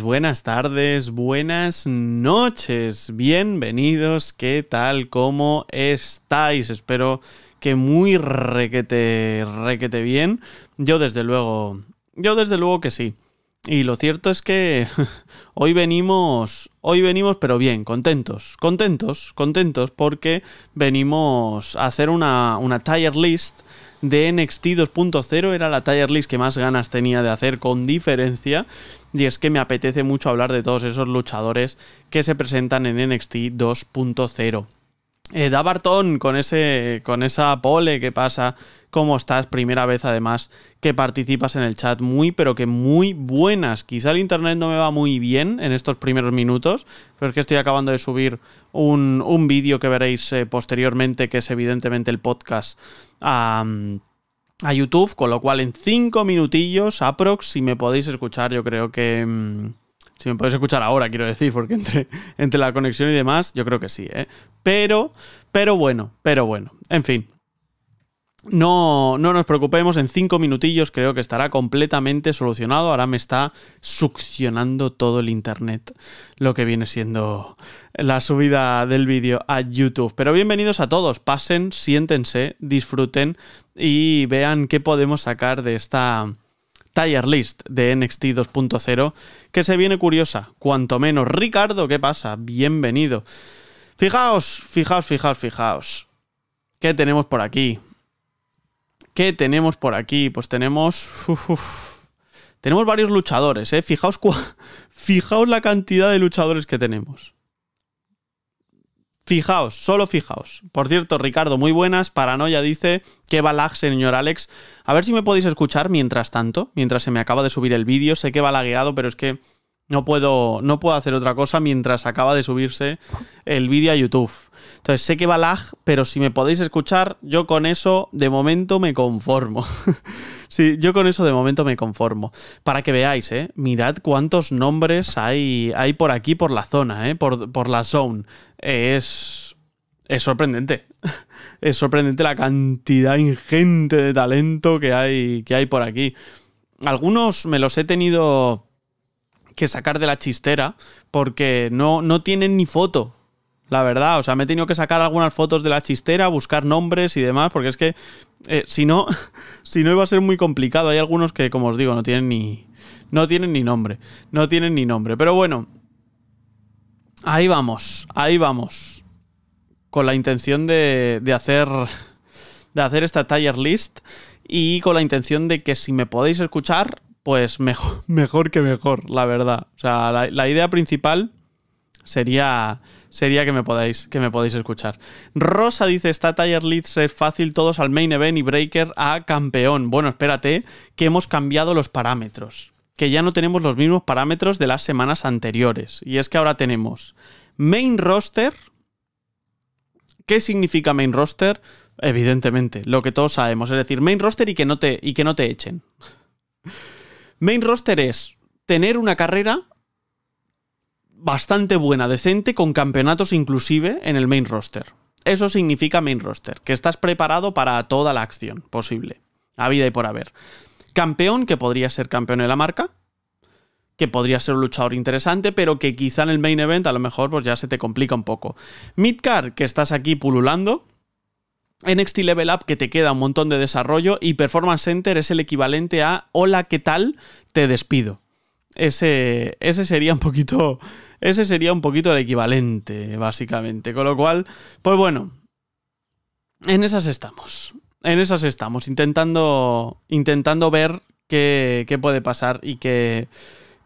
buenas tardes, buenas noches. Bienvenidos, ¿qué tal? ¿Cómo estáis? Espero que muy requete, requete bien. Yo desde luego, yo desde luego que sí. Y lo cierto es que hoy venimos, hoy venimos pero bien, contentos, contentos, contentos porque venimos a hacer una, una tier list de NXT 2.0 era la tier list que más ganas tenía de hacer con diferencia y es que me apetece mucho hablar de todos esos luchadores que se presentan en NXT 2.0. da Bartón con, ese, con esa pole que pasa, cómo estás, primera vez además que participas en el chat, muy pero que muy buenas. Quizá el internet no me va muy bien en estos primeros minutos, pero es que estoy acabando de subir un, vídeo que veréis eh, posteriormente, que es evidentemente el podcast. a a YouTube, con lo cual en cinco minutillos, aprox, si me podéis escuchar, yo creo que... Mm, si me podéis escuchar ahora, quiero decir, porque entre, entre la conexión y demás, yo creo que sí, ¿eh? Pero, pero bueno, pero bueno, en fin. No, nos preocupemos, en cinco minutillos creo que estará completamente solucionado. Ahora me está succionando todo el internet lo que viene siendo la subida del vídeo a YouTube. Pero bienvenidos a todos, pasen, siéntense, disfruten y vean qué podemos sacar de esta tier list de NXT 2.0 que se viene curiosa, cuanto menos. Ricardo, ¿qué pasa? Bienvenido. Fijaos, fijaos, fijaos, fijaos. ¿Qué tenemos por aquí? ¿Qué tenemos por aquí? Pues tenemos... Tenemos varios luchadores, ¿eh? Fijaos, fijaos la cantidad de luchadores que tenemos. Fijaos, solo fijaos. Por cierto, Ricardo, muy buenas. Paranoia dice, qué balag, señor Alex. A ver si me podéis escuchar mientras tanto, mientras se me acaba de subir el vídeo. Sé que va lagueado, pero es que no puedo, no puedo hacer otra cosa mientras acaba de subirse el vídeo a YouTube. Entonces sé que va lag, pero si me podéis escuchar, yo con eso de momento me conformo. sí, yo con eso de momento me conformo. Para que veáis, ¿eh? Mirad cuántos nombres hay, hay por aquí, por la zona, ¿eh? Por, la zone. Es, es sorprendente. es sorprendente la cantidad ingente de talento que hay, que hay por aquí. Algunos me los he tenido que sacar de la chistera porque no, no tienen ni foto. La verdad, o sea, me he tenido que sacar algunas fotos de la chistera, buscar nombres y demás, porque es que eh, si no, si no iba a ser muy complicado. Hay algunos que, como os digo, no tienen ni. No tienen ni nombre. No tienen ni nombre. Pero bueno. Ahí vamos. Ahí vamos. Con la intención de, de hacer. De hacer esta tier list. Y con la intención de que si me podéis escuchar, pues mejor, mejor que mejor, la verdad. O sea, la, idea principal sería, sería que, me podáis, que me escuchar. Rosa dice, está Tier Leads es fácil, todos al main event y breaker a campeón. Bueno, espérate, que hemos cambiado los parámetros, que ya no tenemos los mismos parámetros de las semanas anteriores. Y es que ahora tenemos main roster. ¿Qué significa main roster? Evidentemente, lo que todos sabemos, es decir, main roster y que no te, y que no te echen. Main roster es tener una carrera bastante buena, decente, con campeonatos inclusive en el main roster. Eso significa main roster, que estás preparado para toda la acción posible, a vida y por haber. Campeón, que podría ser campeón de la marca, que podría ser un luchador interesante, pero que quizá en el main event a lo mejor pues ya se te complica un poco. Midcar, que estás aquí pululando, NXT Level Up que te queda un montón de desarrollo y Performance Center es el equivalente a hola, ¿qué tal? Te despido. Ese, ese sería un poquito ese sería un poquito el equivalente, básicamente. Con lo cual, pues bueno, en esas estamos. En esas estamos, intentando, intentando ver qué, qué puede pasar y qué,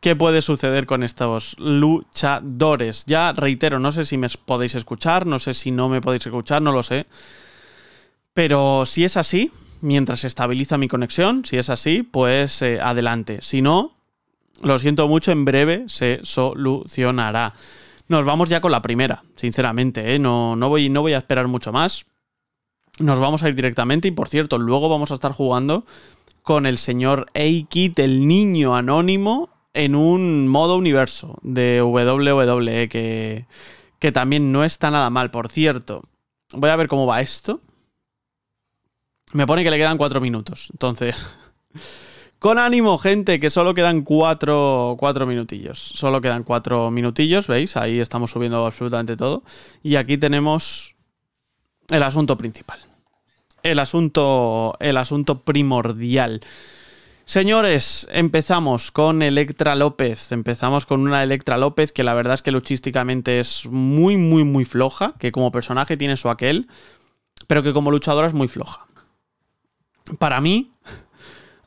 qué puede suceder con estos luchadores. Ya reitero, no sé si me podéis escuchar, no sé si no me podéis escuchar, no lo sé. Pero si es así, mientras estabiliza mi conexión, si es así, pues eh, adelante. Si no, lo siento mucho, en breve se solucionará. Nos vamos ya con la primera, sinceramente, ¿eh? no, no, voy, no voy a esperar mucho más. Nos vamos a ir directamente y por cierto, luego vamos a estar jugando con el señor Eikit, el niño anónimo, en un modo universo de WWE que también no está nada mal, por cierto. Voy a ver cómo va esto. Me pone que le quedan cuatro minutos. Entonces, con ánimo, gente, que solo quedan cuatro, minutillos. Solo quedan cuatro minutillos, ¿veis? Ahí estamos subiendo absolutamente todo. Y aquí tenemos el asunto principal. El asunto, el asunto primordial. Señores, empezamos con Electra López. Empezamos con una Electra López que la verdad es que luchísticamente es muy, muy, muy floja. Que como personaje tiene su aquel, pero que como luchadora es muy floja para mí,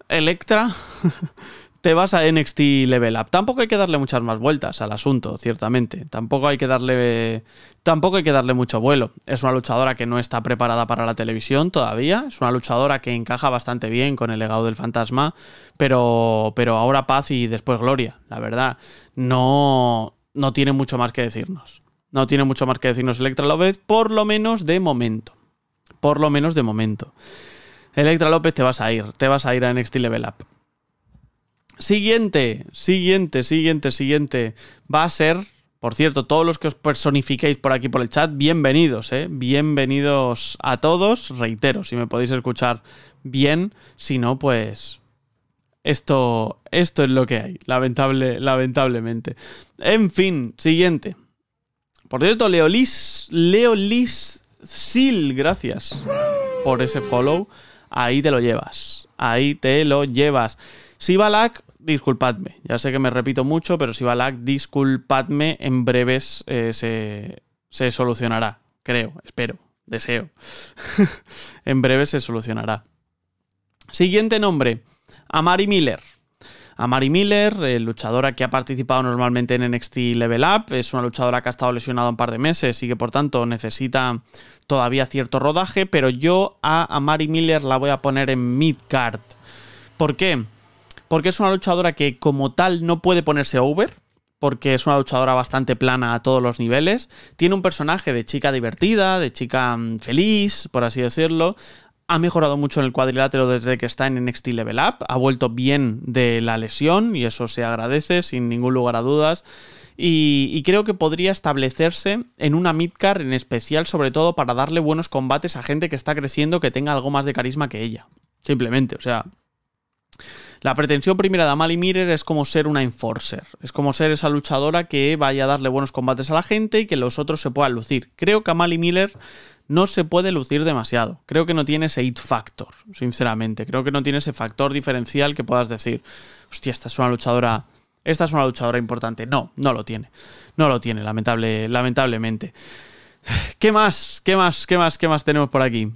Electra, te vas a NXT Level Up. Tampoco hay que darle muchas más vueltas al asunto, ciertamente. Tampoco hay que darle. Tampoco hay que darle mucho vuelo. Es una luchadora que no está preparada para la televisión todavía. Es una luchadora que encaja bastante bien con el legado del fantasma. Pero. Pero ahora paz y después gloria. La verdad. No. No tiene mucho más que decirnos. No tiene mucho más que decirnos Electra López, por lo menos de momento. Por lo menos de momento. Electra López, te vas a ir. Te vas a ir a Next Level Up. Siguiente, siguiente, siguiente, siguiente. Va a ser, por cierto, todos los que os personifiquéis por aquí por el chat, bienvenidos, ¿eh? Bienvenidos a todos. Reitero, si me podéis escuchar bien, si no, pues, esto, esto es lo que hay, lamentable, lamentablemente. En fin, siguiente. Por cierto, Leolis, Leolis Sil, gracias por ese follow. Ahí te lo llevas. Ahí te lo llevas. Si va disculpadme. Ya sé que me repito mucho, pero si va disculpadme. En breves eh, se, se solucionará. Creo, espero, deseo. en breves se solucionará. Siguiente nombre. Amari Miller a Mari Miller, eh, luchadora que ha participado normalmente en NXT Level Up, es una luchadora que ha estado lesionada un par de meses y que por tanto necesita todavía cierto rodaje, pero yo a, Amari Mari Miller la voy a poner en Midcard. ¿Por qué? Porque es una luchadora que como tal no puede ponerse over, porque es una luchadora bastante plana a todos los niveles. Tiene un personaje de chica divertida, de chica mm, feliz, por así decirlo, ha mejorado mucho en el cuadrilátero desde que está en NXT Level Up, ha vuelto bien de la lesión y eso se agradece sin ningún lugar a dudas. Y, creo que podría establecerse en una midcar en especial, sobre todo para darle buenos combates a gente que está creciendo que tenga algo más de carisma que ella. Simplemente, o sea. La pretensión primera de Amali Miller es como ser una enforcer, es como ser esa luchadora que vaya a darle buenos combates a la gente y que los otros se puedan lucir. Creo que Amali Miller no se puede lucir demasiado. Creo que no tiene ese hit factor, sinceramente. Creo que no tiene ese factor diferencial que puedas decir, hostia, esta es una luchadora, esta es una luchadora importante. No, no lo tiene. No lo tiene, lamentable, lamentablemente. ¿Qué más? ¿Qué más? ¿Qué más? ¿Qué más tenemos por aquí?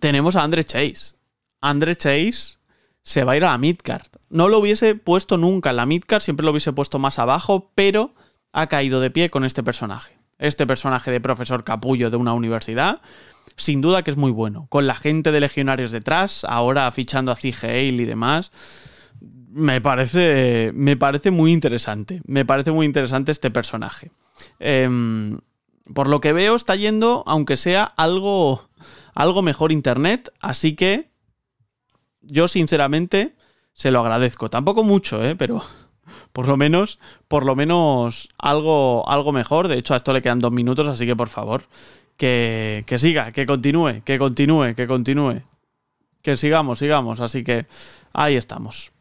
Tenemos a André Chase. André Chase se va a ir a la midcard. No lo hubiese puesto nunca en la midcard, siempre lo hubiese puesto más abajo, pero ha caído de pie con este personaje este personaje de profesor capullo de una universidad, sin duda que es muy bueno. Con la gente de Legionarios detrás, ahora fichando a Hale y demás, me parece, me parece muy interesante. Me parece muy interesante este personaje. Em, por lo que veo, está yendo, aunque sea algo, algo mejor internet, así que yo sinceramente se lo agradezco. Tampoco mucho, ¿eh? pero por lo menos, por lo menos algo, algo mejor. De hecho, a esto le quedan dos minutos, así que por favor, que, que siga, que continúe, que continúe, que continúe. Que sigamos, sigamos. Así que ahí estamos.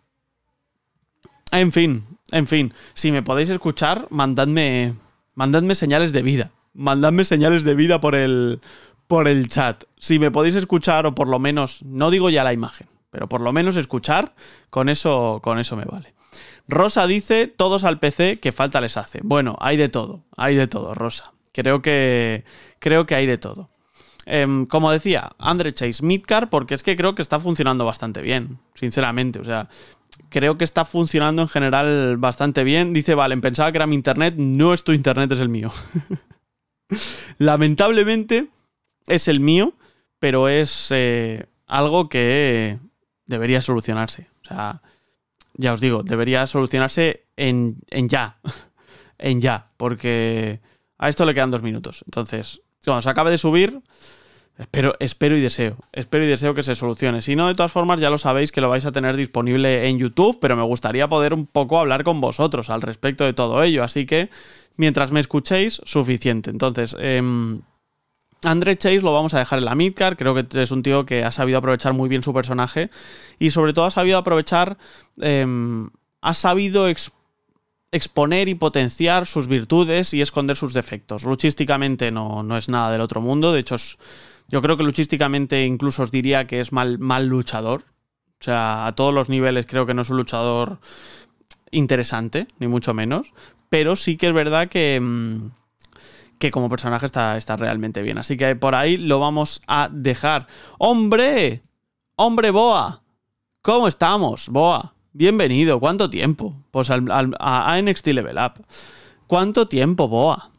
En fin, en fin. Si me podéis escuchar, mandadme, mandadme señales de vida. Mandadme señales de vida por el, por el chat. Si me podéis escuchar, o por lo menos, no digo ya la imagen, pero por lo menos escuchar, con eso, con eso me vale. Rosa dice, todos al PC, que falta les hace. Bueno, hay de todo, hay de todo, Rosa. Creo que, creo que hay de todo. Em, como decía, André Chase Midcar, porque es que creo que está funcionando bastante bien, sinceramente. O sea, creo que está funcionando en general bastante bien. Dice Valen, pensaba que era mi internet, no es tu internet, es el mío. Lamentablemente es el mío, pero es eh, algo que debería solucionarse. O sea, ya os digo, debería solucionarse en, ya. en ya, porque a esto le quedan dos minutos. Entonces, cuando se acabe de subir, espero, espero y deseo. Espero y deseo que se solucione. Si no, de todas formas, ya lo sabéis que lo vais a tener disponible en YouTube, pero me gustaría poder un poco hablar con vosotros al respecto de todo ello. Así que, mientras me escuchéis, suficiente. Entonces, eh, André Chase lo vamos a dejar en la midcard, creo que es un tío que ha sabido aprovechar muy bien su personaje y sobre todo ha sabido aprovechar, em, ha sabido exponer y potenciar sus virtudes y esconder sus defectos. Luchísticamente no, no es nada del otro mundo, de hecho yo creo que luchísticamente incluso os diría que es mal, mal luchador, o sea, a todos los niveles creo que no es un luchador interesante, ni mucho menos, pero sí que es verdad que... Em, que como personaje está, está realmente bien. Así que por ahí lo vamos a dejar. ¡Hombre! ¡Hombre Boa! ¿Cómo estamos, Boa? Bienvenido, ¿cuánto tiempo? Pues al, a NXT Level Up. ¿Cuánto tiempo, Boa?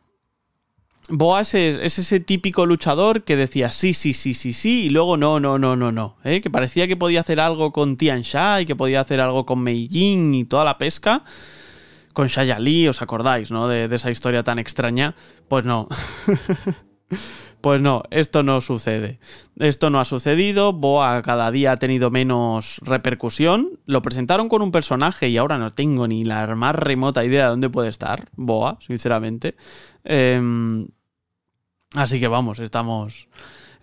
Boa es, es, ese típico luchador que decía sí, sí, sí, sí, sí, y luego no, no, no, no, no. ¿eh? Que parecía que podía hacer algo con Tian Sha y que podía hacer algo con Meijin y toda la pesca con Shayali, ¿os acordáis, no? De, esa historia tan extraña. Pues no. Pues no, esto no sucede. Esto no ha sucedido. Boa cada día ha tenido menos repercusión. Lo presentaron con un personaje y ahora no tengo ni la más remota idea de dónde puede estar. Boa, sinceramente. Em, así que vamos, estamos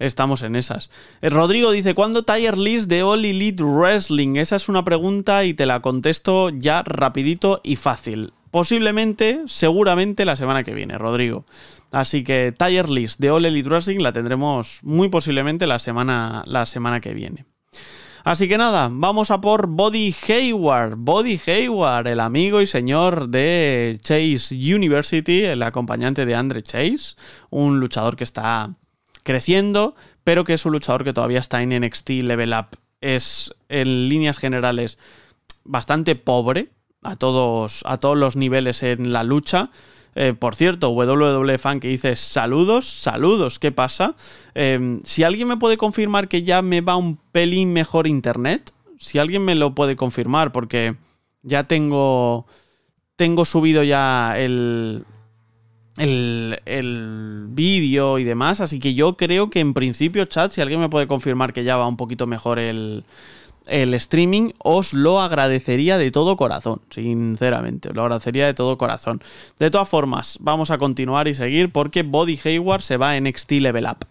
estamos en esas. Eh, Rodrigo dice, ¿cuándo Tire List de All Elite Wrestling? Esa es una pregunta y te la contesto ya rapidito y fácil. Posiblemente, seguramente la semana que viene, Rodrigo. Así que Tire List de All Elite Wrestling la tendremos muy posiblemente la semana, la semana que viene. Así que nada, vamos a por Body Hayward. Body Hayward, el amigo y señor de Chase University, el acompañante de Andre Chase, un luchador que está creciendo, pero que es un luchador que todavía está en NXT Level Up. Es en líneas generales bastante pobre a todos, a todos los niveles en la lucha. Eh, por cierto, WWE Fan que dice saludos, saludos, ¿qué pasa? Em, si alguien me puede confirmar que ya me va un pelín mejor internet, si alguien me lo puede confirmar, porque ya tengo, tengo subido ya el, el, vídeo y demás. Así que yo creo que en principio, chat, si alguien me puede confirmar que ya va un poquito mejor el, streaming, os lo agradecería de todo corazón, sinceramente, os lo agradecería de todo corazón. De todas formas, vamos a continuar y seguir porque Body Hayward se va en XT Level Up.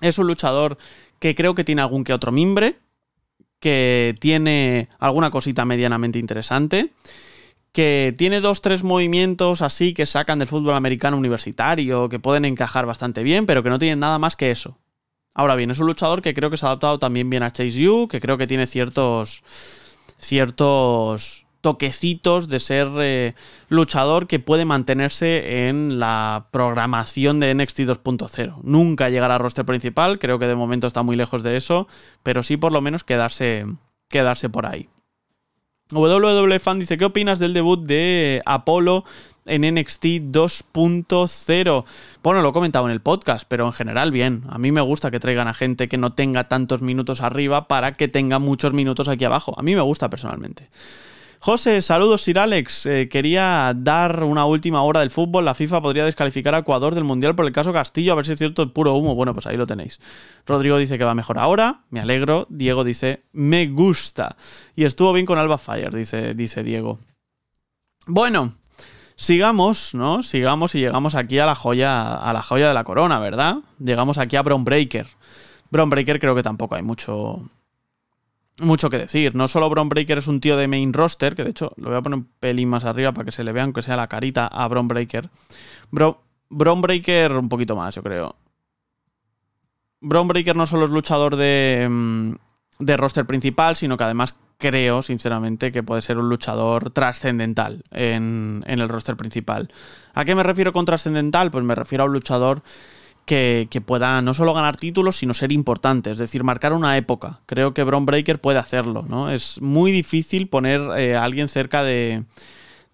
Es un luchador que creo que tiene algún que otro mimbre, que tiene alguna cosita medianamente interesante que tiene dos, tres movimientos así que sacan del fútbol americano universitario, que pueden encajar bastante bien, pero que no tienen nada más que eso. Ahora bien, es un luchador que creo que se ha adaptado también bien a Chase Yu, que creo que tiene ciertos. ciertos toquecitos de ser eh, luchador que puede mantenerse en la programación de NXT 2.0. Nunca llegará al roster principal, creo que de momento está muy lejos de eso, pero sí por lo menos quedarse, quedarse por ahí. WWE Fan dice, ¿qué opinas del debut de Apolo en NXT 2.0? Bueno, lo he comentado en el podcast, pero en general bien. A mí me gusta que traigan a gente que no tenga tantos minutos arriba para que tenga muchos minutos aquí abajo. A mí me gusta personalmente. José, saludos, Sir Alex. Eh, quería dar una última hora del fútbol. La FIFA podría descalificar a Ecuador del Mundial por el caso Castillo, a ver si es cierto, el puro humo. Bueno, pues ahí lo tenéis. Rodrigo dice que va mejor ahora, me alegro. Diego dice, me gusta. Y estuvo bien con Alba Fire, dice, dice Diego. Bueno, sigamos, ¿no? Sigamos y llegamos aquí a la joya, a la joya de la corona, ¿verdad? Llegamos aquí a Brown Breaker. Brown Breaker creo que tampoco hay mucho, mucho que decir. No solo Bron Breaker es un tío de main roster, que de hecho lo voy a poner un pelín más arriba para que se le vea, aunque sea la carita a Bron Breaker. Bro, Bron Breaker un poquito más, yo creo. Bron Breaker no solo es luchador de, mm, de roster principal, sino que además creo, sinceramente, que puede ser un luchador trascendental en, en el roster principal. ¿A qué me refiero con trascendental? Pues me refiero a un luchador que, pueda no solo ganar títulos, sino ser importante, es decir, marcar una época. Creo que Bron Breaker puede hacerlo, ¿no? Es muy difícil poner eh, a alguien cerca de,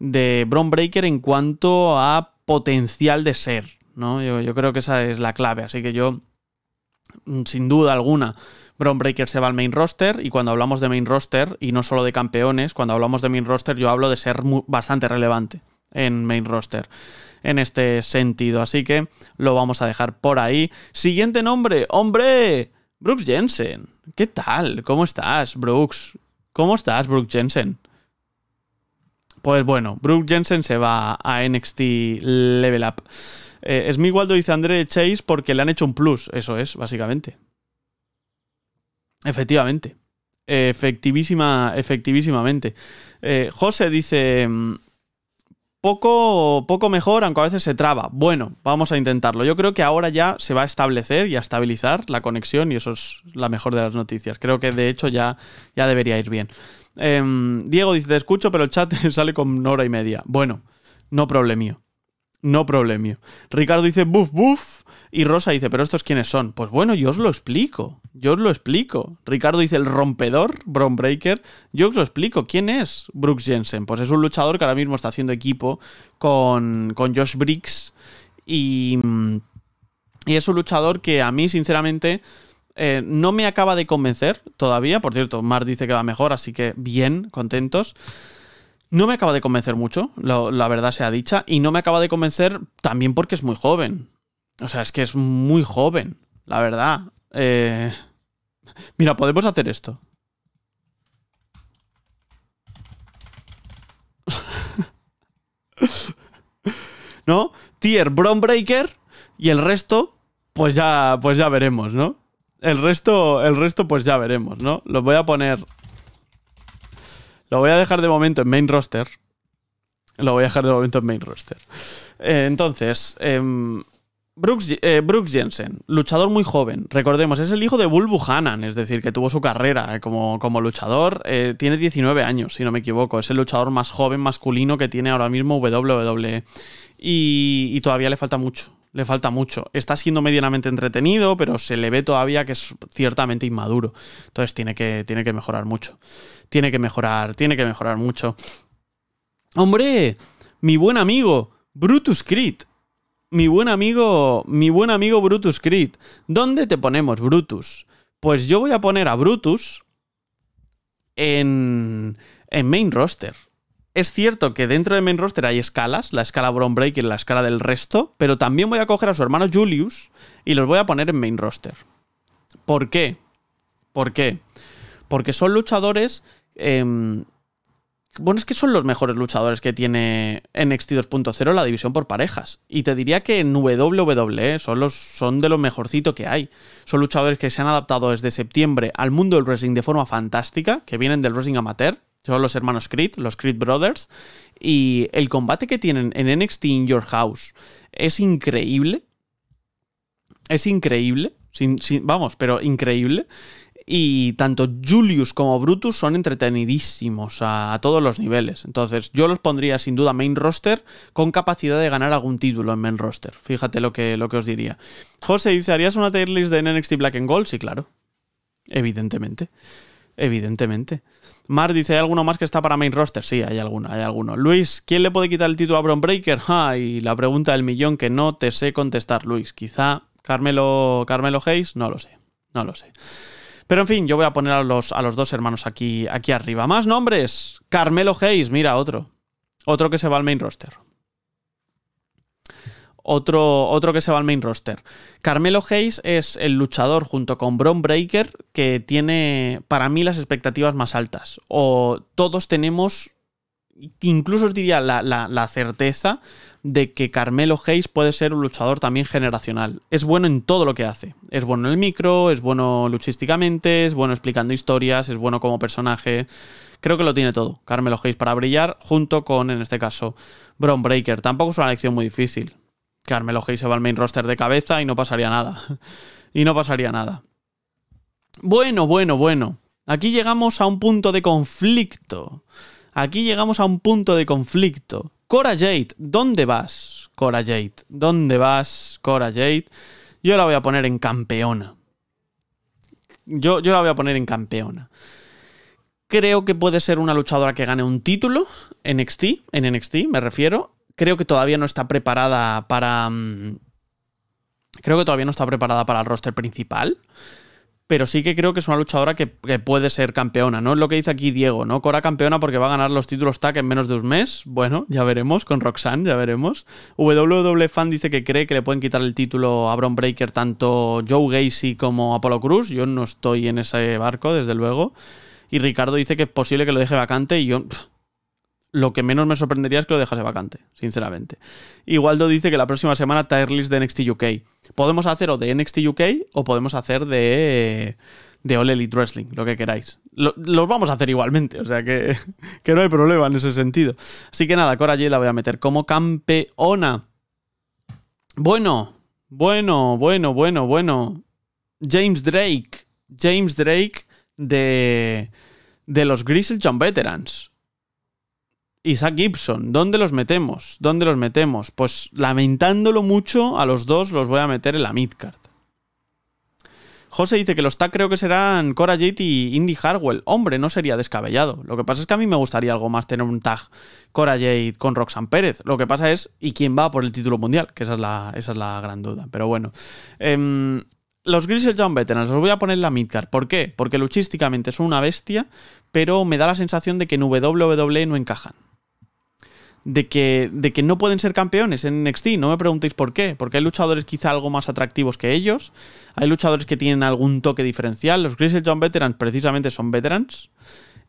de Bron Breaker en cuanto a potencial de ser, ¿no? Yo, creo que esa es la clave, así que yo, mm, sin duda alguna, Bron Breaker se va al main roster y cuando hablamos de main roster, y no solo de campeones, cuando hablamos de main roster yo hablo de ser bastante relevante en main roster en este sentido. Así que lo vamos a dejar por ahí. Siguiente nombre, hombre, Brooks Jensen. ¿Qué tal? ¿Cómo estás, Brooks? ¿Cómo estás, Brooks Jensen? Pues bueno, Brooks Jensen se va a NXT Level Up. Eh, mi Waldo dice André Chase porque le han hecho un plus. Eso es, básicamente. Efectivamente. Efectivísima, efectivísimamente. Eh, José dice mm, poco, poco mejor, aunque a veces se traba. Bueno, vamos a intentarlo. Yo creo que ahora ya se va a establecer y a estabilizar la conexión y eso es la mejor de las noticias. Creo que de hecho ya, ya debería ir bien. Em, Diego dice, te escucho, pero el chat sale con una hora y media. Bueno, no problema mío no problemio. Ricardo dice buf buf y Rosa dice, pero estos quiénes son? Pues bueno, yo os lo explico, yo os lo explico. Ricardo dice el rompedor, Bron Breaker, yo os lo explico. ¿Quién es Brooks Jensen? Pues es un luchador que ahora mismo está haciendo equipo con, Josh Briggs y, mm, y es un luchador que a mí sinceramente... Eh, no me acaba de convencer todavía. Por cierto, Mar dice que va mejor, así que bien, contentos. No me acaba de convencer mucho, la verdad sea dicha, y no me acaba de convencer también porque es muy joven. O sea, es que es muy joven, la verdad. Eh, mira, podemos hacer esto. ¿No? Tier breaker y el resto, pues ya, pues ya veremos, ¿no? El resto, el resto, pues ya veremos, ¿no? Lo voy a poner lo voy a dejar de momento en main roster. Lo voy a dejar de momento en main roster. Eh, entonces, em, Brooks, eh, Brooks, Jensen, luchador muy joven. Recordemos, es el hijo de Bull Buchanan, es decir, que tuvo su carrera eh, como, como luchador. tiene 19 años, si no me equivoco. Es el luchador más joven masculino que tiene ahora mismo WWE. y todavía le falta mucho le falta mucho. Está siendo medianamente entretenido, pero se le ve todavía que es ciertamente inmaduro. Entonces tiene que, tiene que mejorar mucho. Tiene que mejorar, tiene que mejorar mucho. ¡Hombre! Mi buen amigo, Brutus Creed. Mi buen amigo, mi buen amigo Brutus Creed. ¿Dónde te ponemos, Brutus? Pues yo voy a poner a Brutus en, en main roster. Es cierto que dentro de main roster hay escalas, la escala Bron Breaker y la escala del resto, pero también voy a coger a su hermano Julius y los voy a poner en main roster. ¿Por qué? ¿Por qué? Porque son luchadores. Em, bueno, es que son los mejores luchadores que tiene NXT 2.0 la división por parejas. Y te diría que en WWE son, son de lo mejorcito que hay. Son luchadores que se han adaptado desde septiembre al mundo del wrestling de forma fantástica, que vienen del wrestling amateur, son los hermanos Creed, los Creed Brothers. Y el combate que tienen en NXT In Your House es increíble. Es increíble. vamos, pero increíble. Y tanto Julius como Brutus son entretenidísimos a, todos los niveles. Entonces, yo los pondría sin duda main roster con capacidad de ganar algún título en main roster. Fíjate lo que, lo que os diría. José, ¿harías una tier list de NXT Black and Gold? Sí, claro. Evidentemente. Evidentemente. Mar dice, ¿hay alguno más que está para main roster? Sí, hay alguno, hay alguno. Luis, ¿quién le puede quitar el título a Bron Breaker? y la pregunta del millón que no te sé contestar, Luis. Quizá Carmelo, Carmelo Hayes, no lo sé, no lo sé. Pero en fin, yo voy a poner a los, a los dos hermanos aquí, aquí arriba. Más nombres. Carmelo Hayes, mira, otro. Otro que se va al main roster otro, otro que se va al main roster. Carmelo Hayes es el luchador junto con Bron Breaker que tiene para mí las expectativas más altas. O todos tenemos, incluso os diría la, la certeza de que Carmelo Hayes puede ser un luchador también generacional. Es bueno en todo lo que hace. Es bueno en el micro, es bueno luchísticamente, es bueno explicando historias, es bueno como personaje. Creo que lo tiene todo. Carmelo Hayes para brillar junto con, en este caso, Bron Breaker. Tampoco es una elección muy difícil Carmelo Hayes se va al main roster de cabeza y no pasaría nada. y no pasaría nada. Bueno, bueno, bueno. Aquí llegamos a un punto de conflicto. Aquí llegamos a un punto de conflicto. Cora Jade, ¿dónde vas? Cora Jade, ¿dónde vas? Cora Jade. Yo la voy a poner en campeona. Yo, yo la voy a poner en campeona. Creo que puede ser una luchadora que gane un título en NXT, en NXT me refiero, creo que todavía no está preparada para. Mm, creo que todavía no está preparada para el roster principal. Pero sí que creo que es una luchadora que, puede ser campeona, ¿no? Es lo que dice aquí Diego, ¿no? Cora campeona porque va a ganar los títulos TAC en menos de un mes. Bueno, ya veremos con Roxanne, ya veremos. WWE Fan dice que cree que le pueden quitar el título a Bron Breaker tanto Joe Gacy como Apollo Cruz. Yo no estoy en ese barco, desde luego. Y Ricardo dice que es posible que lo deje vacante y yo lo que menos me sorprendería es que lo dejase vacante, sinceramente. Igualdo dice que la próxima semana Tireless list de NXT UK. Podemos hacer o de NXT UK o podemos hacer de, de All Elite Wrestling, lo que queráis. Lo, los vamos a hacer igualmente, o sea que, no hay problema en ese sentido. Así que nada, Cora la voy a meter como campeona. Bueno, bueno, bueno, bueno, bueno. James Drake. James Drake de, de los Grizzly John Veterans Isaac Gibson, ¿dónde los metemos? ¿Dónde los metemos? Pues lamentándolo mucho, a los dos los voy a meter en la midcard. José dice que los tag, creo que serán Cora Jade y Indy Harwell. Hombre, no sería descabellado. Lo que pasa es que a mí me gustaría algo más tener un tag Cora Jade con Roxanne Pérez. Lo que pasa es, ¿y quién va por el título mundial? Que esa es la, esa es la gran duda. Pero bueno. Em, los Grizzly John Veterans los voy a poner en la midcard. ¿Por qué? Porque luchísticamente son una bestia, pero me da la sensación de que en WWE no encajan de que, de que no pueden ser campeones en NXT. No me preguntéis por qué, porque hay luchadores quizá algo más atractivos que ellos, hay luchadores que tienen algún toque diferencial. Los John Veterans precisamente son veterans.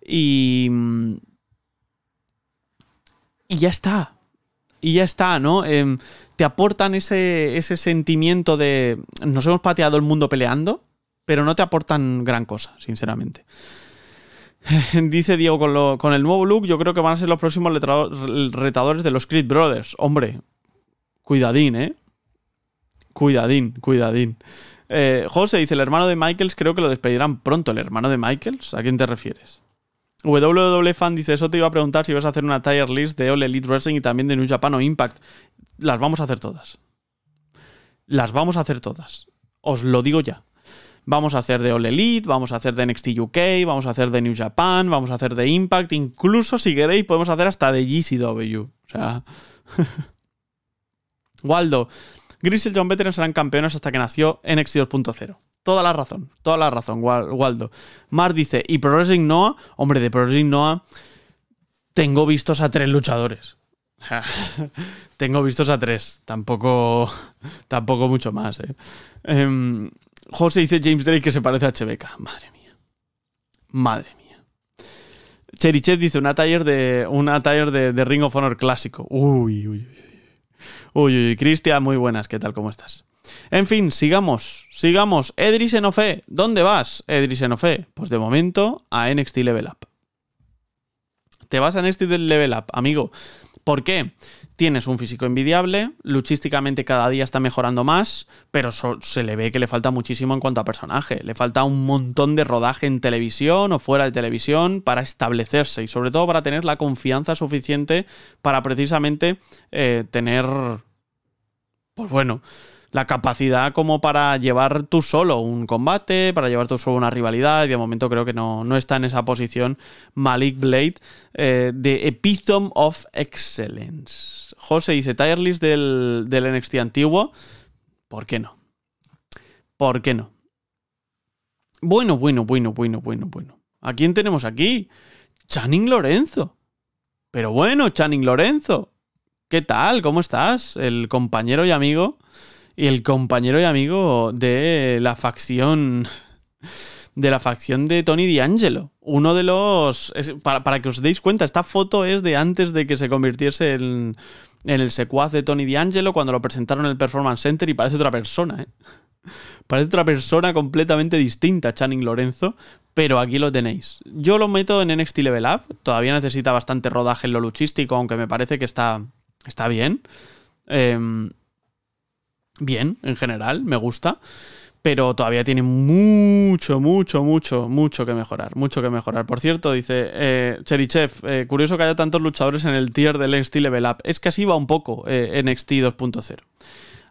Y. Y ya está. Y ya está, ¿no? Em, te aportan ese, ese sentimiento de. Nos hemos pateado el mundo peleando, pero no te aportan gran cosa, sinceramente. Dice Diego, con, el nuevo look yo creo que van a ser los próximos retadores de los Creed Brothers. Hombre, cuidadín, ¿eh? Cuidadín, cuidadín. Eh, José dice, el hermano de Michaels creo que lo despedirán pronto. ¿El hermano de Michaels? ¿A quién te refieres? WW dice, eso te iba a preguntar si vas a hacer una tier list de All Elite Wrestling y también de New Japan o Impact. Las vamos a hacer todas. Las vamos a hacer todas. Os lo digo ya. Vamos a hacer de All Elite, vamos a hacer de NXT UK, vamos a hacer de New Japan, vamos a hacer de Impact, incluso si queréis podemos hacer hasta de GCW. O sea... Waldo, John Veterans serán campeones hasta que nació NXT 2.0. Toda la razón, toda la razón, Waldo. Mar dice, y Pro Wrestling Noah, hombre, de Pro Wrestling Noah tengo vistos a tres luchadores. tengo vistos a tres, tampoco, tampoco mucho más. ¿eh? Em, José dice James Drake que se parece a Chebeca. Madre mía. Madre mía. Cherichet dice un taller de, de, Ring of Honor clásico. Uy, uy, uy. Uy, uy, Cristian, muy buenas. ¿Qué tal? ¿Cómo estás? En fin, sigamos, sigamos. Edris Enofe, ¿dónde vas, Edris Enofe? Pues de momento a NXT Level Up. Te vas a NXT Level Up, amigo. ¿Por qué? tienes un físico envidiable, luchísticamente cada día está mejorando más, pero se le ve que le falta muchísimo en cuanto a personaje, le falta un montón de rodaje en televisión o fuera de televisión para establecerse y sobre todo para tener la confianza suficiente para precisamente eh, tener, pues bueno, la capacidad como para llevar tú solo un combate, para llevar tú solo una rivalidad, y de momento creo que no, está en esa posición Malik Blade eh, de Epitome of Excellence. José dice, Tireless del, del NXT antiguo, ¿por qué no? ¿Por qué no? Bueno, bueno, bueno, bueno, bueno, bueno. ¿A quién tenemos aquí? Channing Lorenzo. Pero bueno, Channing Lorenzo. ¿Qué tal? ¿Cómo estás? El compañero y amigo y el compañero y amigo de la facción de la facción de Tony D'Angelo. Uno de los. para, que os deis cuenta, esta foto es de antes de que se convirtiese en, en el secuaz de Tony D'Angelo cuando lo presentaron en el Performance Center y parece otra persona, ¿eh? Parece otra persona completamente distinta, Channing Lorenzo, pero aquí lo tenéis. Yo lo meto en NXT Level Up, todavía necesita bastante rodaje en lo luchístico, aunque me parece que está, está bien. Eh, bien en general, me gusta, pero todavía tiene mucho, mucho, mucho, mucho que mejorar, mucho que mejorar. Por cierto, dice eh, Cherichev, eh, curioso que haya tantos luchadores en el tier del NXT Level Up. Es que así va un poco eh, NXT 2.0.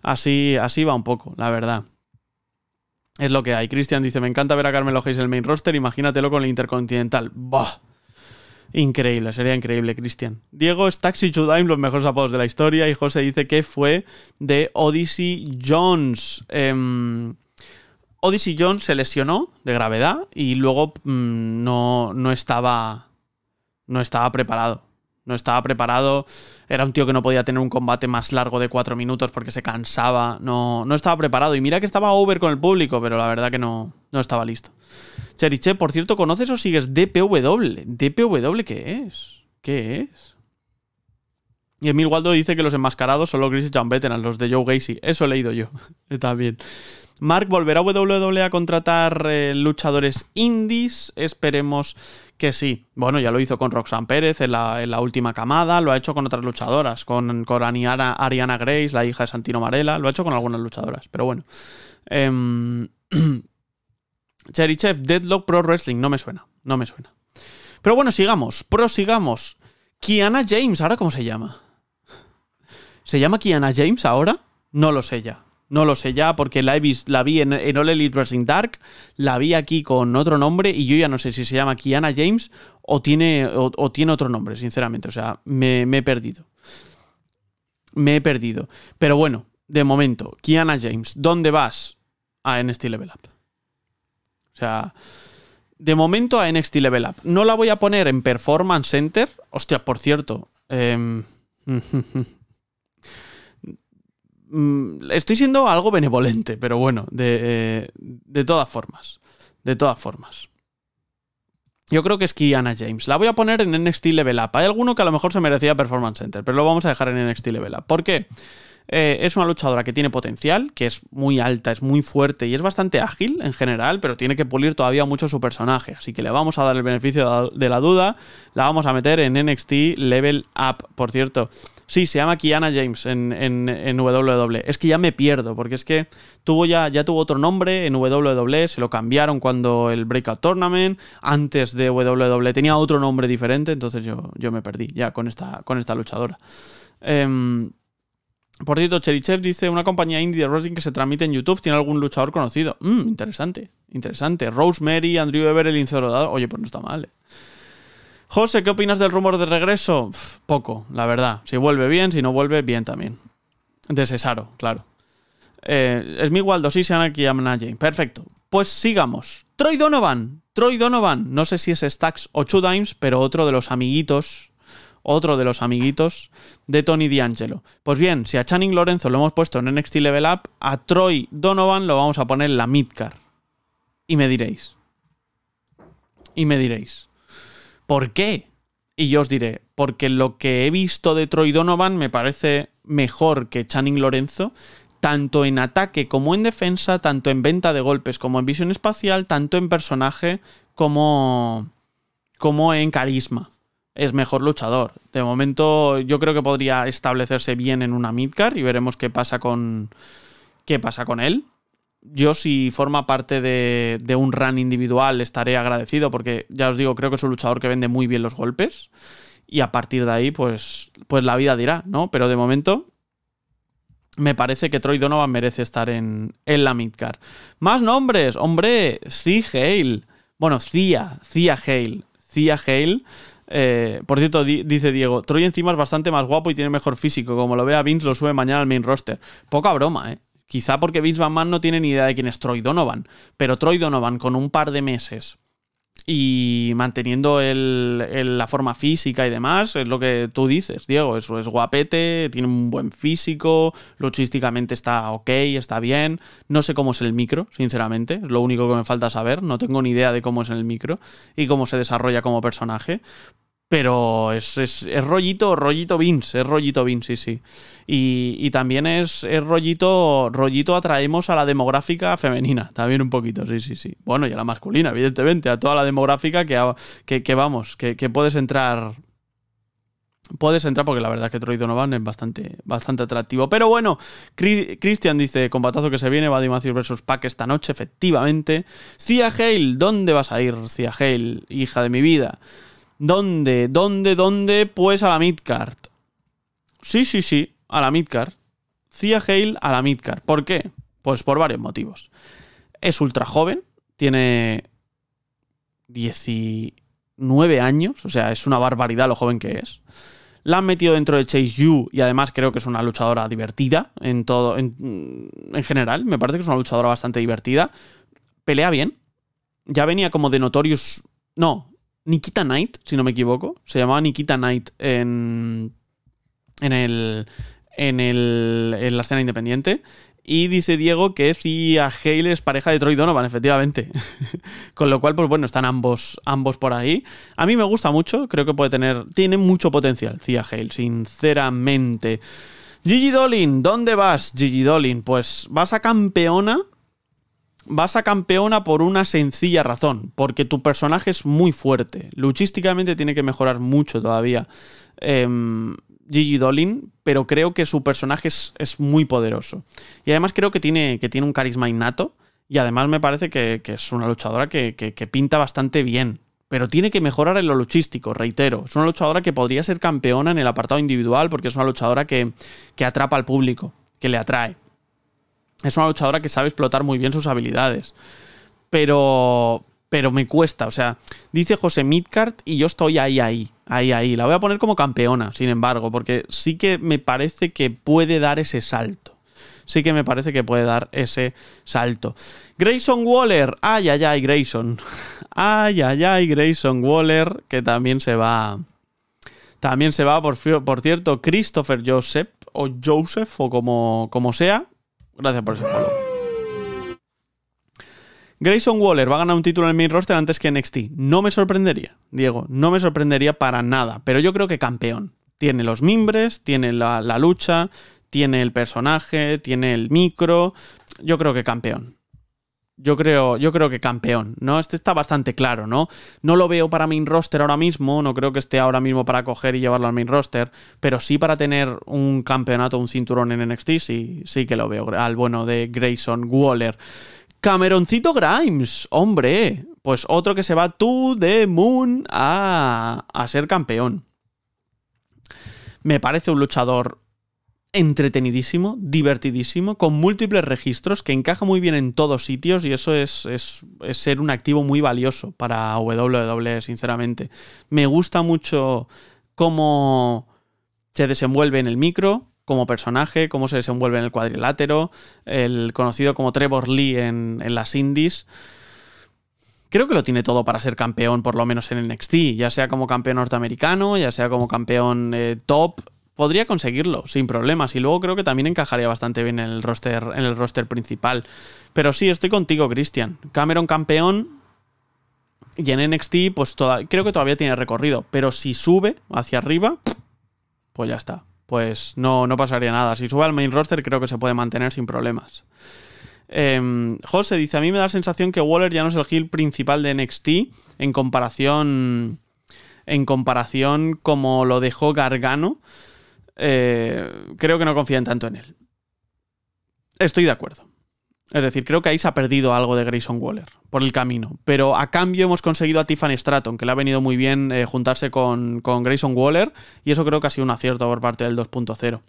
Así, así va un poco, la verdad. Es lo que hay. Cristian dice, me encanta ver a Carmelo Hayes en el main roster, imagínatelo con el Intercontinental. Bah. Increíble, sería increíble, Cristian. Diego es Taxi to los mejores apodos de la historia, y José dice que fue de Odyssey Jones. Em, Odyssey Jones se lesionó de gravedad y luego mm, no, no, estaba, no estaba preparado. No estaba preparado. Era un tío que no podía tener un combate más largo de cuatro minutos porque se cansaba. No, no estaba preparado. Y mira que estaba over con el público, pero la verdad que no, no estaba listo. Cheriche, por cierto, ¿conoces o sigues DPW? ¿DPW qué es? ¿Qué es? Y Emil Waldo dice que los enmascarados son los Greasy John Veterans, los de Joe Gacy. Eso he leído yo también. Mark volverá a WWE a contratar eh, luchadores indies. Esperemos que sí. Bueno, ya lo hizo con Roxanne Pérez en la, última camada, lo ha hecho con otras luchadoras, con, Ariana Grace, la hija de Santino Marella, lo ha hecho con algunas luchadoras, pero bueno. Eh, Cherichev, Deadlock Pro Wrestling, no me suena, no me suena. Pero bueno, sigamos, prosigamos. Kiana James, ¿ahora cómo se llama? ¿Se llama Kiana James ahora? No lo sé ya. No lo sé ya, porque la, la vi en, All Elite Wrestling Dark, la vi aquí con otro nombre y yo ya no sé si se llama Kiana James o tiene, o, tiene otro nombre, sinceramente. O sea, me, he perdido. Me he perdido. Pero bueno, de momento, Kiana James, ¿dónde vas? A NXT Level Up. O sea, de momento a NXT Level Up. No la voy a poner en Performance Center. Hostia, por cierto. Em, Mm, estoy siendo algo benevolente, pero bueno, eh, de, todas formas. De todas formas. Yo creo que es Kiana James. La voy a poner en NXT Level Up. Hay alguno que a lo mejor se merecía Performance Center, pero lo vamos a dejar en NXT Level Up. ¿Por qué? Eh, es una luchadora que tiene potencial, que es muy alta, es muy fuerte y es bastante ágil en general, pero tiene que pulir todavía mucho su personaje. Así que le vamos a dar el beneficio de la duda. La vamos a meter en NXT Level Up, por cierto. Sí, se llama Kiana James en, en, WWE. Es que ya me pierdo, porque es que tuvo ya, ya tuvo otro nombre en WWE, se lo cambiaron cuando el Breakout Tournament, antes de WWE tenía otro nombre diferente, entonces yo, yo me perdí ya con esta, con esta luchadora. Em, por cierto, Cherichev dice: Una compañía indie de wrestling que se tramite en YouTube tiene algún luchador conocido. Mmm, interesante, interesante. Rosemary, Andrew Ever, el Incerodado. Oye, pues no está mal. Eh. José, ¿qué opinas del rumor de regreso? poco, la verdad. Si vuelve bien, si no vuelve, bien también. De Cesaro, claro. Eh, es mi Waldo, sí, a Amnaye. Perfecto. Pues sigamos. Troy Donovan. Troy Donovan. No sé si es Stacks o Two pero otro de los amiguitos. Otro de los amiguitos de Tony D'Angelo. Pues bien, si a Channing Lorenzo lo hemos puesto en NXT Level Up, a Troy Donovan lo vamos a poner en la Midcar. Y me diréis. Y me diréis. ¿Por qué? Y yo os diré, porque lo que he visto de Troy Donovan me parece mejor que Channing Lorenzo, tanto en ataque como en defensa, tanto en venta de golpes como en visión espacial, tanto en personaje como, como en carisma. Es mejor luchador. De momento yo creo que podría establecerse bien en una midcar y veremos qué pasa con, qué pasa con él yo si forma parte de, un run individual estaré agradecido porque ya os digo, creo que es un luchador que vende muy bien los golpes y a partir de ahí pues, pues la vida dirá, ¿no? Pero de momento me parece que Troy Donovan merece estar en, en la midcar. Más nombres, hombre, sí Hale. Bueno, Cia, Cia Hale. Cia Hale. Eh, por cierto, dice Diego, Troy encima es bastante más guapo y tiene mejor físico. Como lo vea Vince, lo sube mañana al main roster. Poca broma, ¿eh? Quizá porque Vince McMahon no tiene ni idea de quién es Troy Donovan, pero Troy Donovan con un par de meses y manteniendo la forma física y demás, es lo que tú dices, Diego, eso es guapete, tiene un buen físico, luchísticamente está ok, está bien, no sé cómo es el micro, sinceramente, es lo único que me falta saber, no tengo ni idea de cómo es el micro y cómo se desarrolla como personaje, pero es, es, rollito, rollito Vince, es rollito Vince, sí, sí. Y, y también es, rollito, rollito atraemos a la demográfica femenina, también un poquito, sí, sí, sí. Bueno, y a la masculina, evidentemente, a toda la demográfica que, que, vamos, que, puedes entrar. Puedes entrar porque la verdad es que Troy Donovan es bastante, bastante atractivo. Pero bueno, Christian dice, combatazo que se viene, Vadim versus Pack esta noche, efectivamente. Cia Hale, ¿dónde vas a ir, Cia Hale, hija de mi vida? ¿Dónde? ¿Dónde? ¿Dónde? Pues a la midcard. Sí, sí, sí, a la midcard. Cia Hale a la midcard. ¿Por qué? Pues por varios motivos. Es ultra joven, tiene 19 años, o sea, es una barbaridad lo joven que es. La han metido dentro de Chase Yu y además creo que es una luchadora divertida en todo, en, en general. Me parece que es una luchadora bastante divertida. Pelea bien. Ya venía como de Notorious. No, Nikita Knight, si no me equivoco. Se llamaba Nikita Knight en, en, el, en, el, en la escena independiente. Y dice Diego que Cia Hale es pareja de Troy Donovan, efectivamente. Con lo cual, pues bueno, están ambos, ambos por ahí. A mí me gusta mucho, creo que puede tener. Tiene mucho potencial, Cia Hale, sinceramente. Gigi Dolin, ¿dónde vas, Gigi Dolin? Pues vas a campeona vas a campeona por una sencilla razón, porque tu personaje es muy fuerte. Luchísticamente tiene que mejorar mucho todavía em, Gigi Dolin, pero creo que su personaje es, muy poderoso. Y además creo que tiene, un carisma innato, y además me parece que, es una luchadora que, pinta bastante bien. Pero tiene que mejorar en lo luchístico, reitero. Es una luchadora que podría ser campeona en el apartado individual porque es una luchadora que atrapa al público, que le atrae es una luchadora que sabe explotar muy bien sus habilidades. Pero, pero me cuesta. O sea, dice José Midcard y yo estoy ahí, ahí, ahí, ahí. La voy a poner como campeona, sin embargo, porque sí que me parece que puede dar ese salto. Sí que me parece que puede dar ese salto. Grayson Waller. Ay, ay, ay, Grayson. Ay, ay, ay, Grayson Waller, que también se va. También se va, por, por cierto, Christopher Joseph, o Joseph, o como, como sea, Gracias por ese follow. Grayson Waller va a ganar un título en el main roster antes que NXT. No me sorprendería, Diego, no me sorprendería para nada, pero yo creo que campeón. Tiene los mimbres, tiene la lucha, tiene el personaje, tiene el micro. Yo creo que campeón. Yo creo, yo creo que campeón, ¿no? Este está bastante claro, ¿no? No lo veo para main roster ahora mismo, no creo que esté ahora mismo para coger y llevarlo al main roster, pero sí para tener un campeonato, un cinturón en NXT, sí, sí que lo veo, al bueno de Grayson Waller. Cameroncito Grimes, hombre, pues otro que se va tú de Moon a, a ser campeón. Me parece un luchador entretenidísimo, divertidísimo, con múltiples registros, que encaja muy bien en todos sitios y eso es, ser un activo muy valioso para WWE, sinceramente. Me gusta mucho cómo se desenvuelve en el micro, como personaje, cómo se desenvuelve en el cuadrilátero, el conocido como Trevor Lee en, las indies creo que lo tiene todo para ser campeón, por lo menos en el NXT, ya sea como campeón norteamericano, ya sea como campeón eh, top, podría conseguirlo sin problemas y luego creo que también encajaría bastante bien en el roster, en el roster principal. Pero sí, estoy contigo, Cristian Cameron campeón y en NXT pues creo que todavía tiene recorrido, pero si sube hacia arriba, pues ya está. Pues no, no pasaría nada. Si sube al main roster creo que se puede mantener sin problemas. Em, José dice, a mí me da la sensación que Waller ya no es el heel principal de NXT en comparación en comparación como lo dejó Gargano. Eh, creo que no confían tanto en él. Estoy de acuerdo. Es decir, creo que ahí se ha perdido algo de Grayson Waller por el camino. Pero a cambio hemos conseguido a Tiffany Stratton, que le ha venido muy bien eh, juntarse con, con Grayson Waller. Y eso creo que ha sido un acierto por parte del 2.0.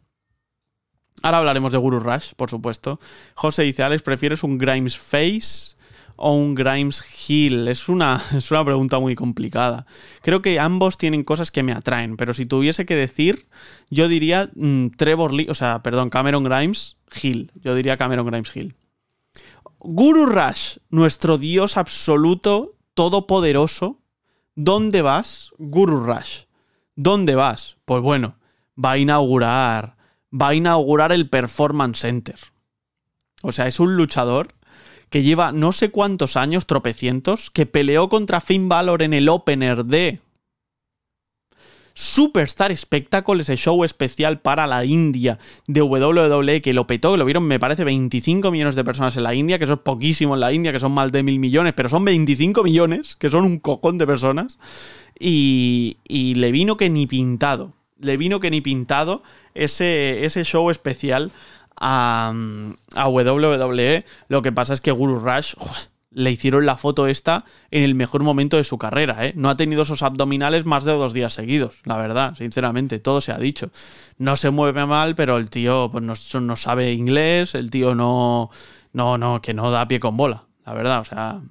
Ahora hablaremos de Guru Rush, por supuesto. José dice, Alex, ¿prefieres un Grimes Face o un Grimes Hill? Es una, es una pregunta muy complicada. Creo que ambos tienen cosas que me atraen, pero si tuviese que decir, yo diría mm, Trevor Lee, o sea, perdón, Cameron Grimes Hill. Yo diría Cameron Grimes Hill. Guru Rush, nuestro dios absoluto, todopoderoso. ¿Dónde vas, Guru Rush? ¿Dónde vas? Pues bueno, va a inaugurar, va a inaugurar el Performance Center. O sea, es un luchador que lleva no sé cuántos años, tropecientos, que peleó contra Finn Balor en el opener de Superstar Spectacle, ese show especial para la India de WWE que lo petó, que lo vieron, me parece, 25 millones de personas en la India, que eso es poquísimo en la India, que son más de mil millones, pero son 25 millones, que son un cojón de personas. Y, y le vino que ni pintado, le vino que ni pintado ese, ese show especial a, WWE. Lo que pasa es que Guru Rush le hicieron la foto esta en el mejor momento de su carrera. ¿eh? No ha tenido esos abdominales más de dos días seguidos, la verdad, sinceramente, todo se ha dicho. No se mueve mal, pero el tío pues, no, sabe inglés, el tío no, no, no, que no da pie con bola, la verdad, o sea,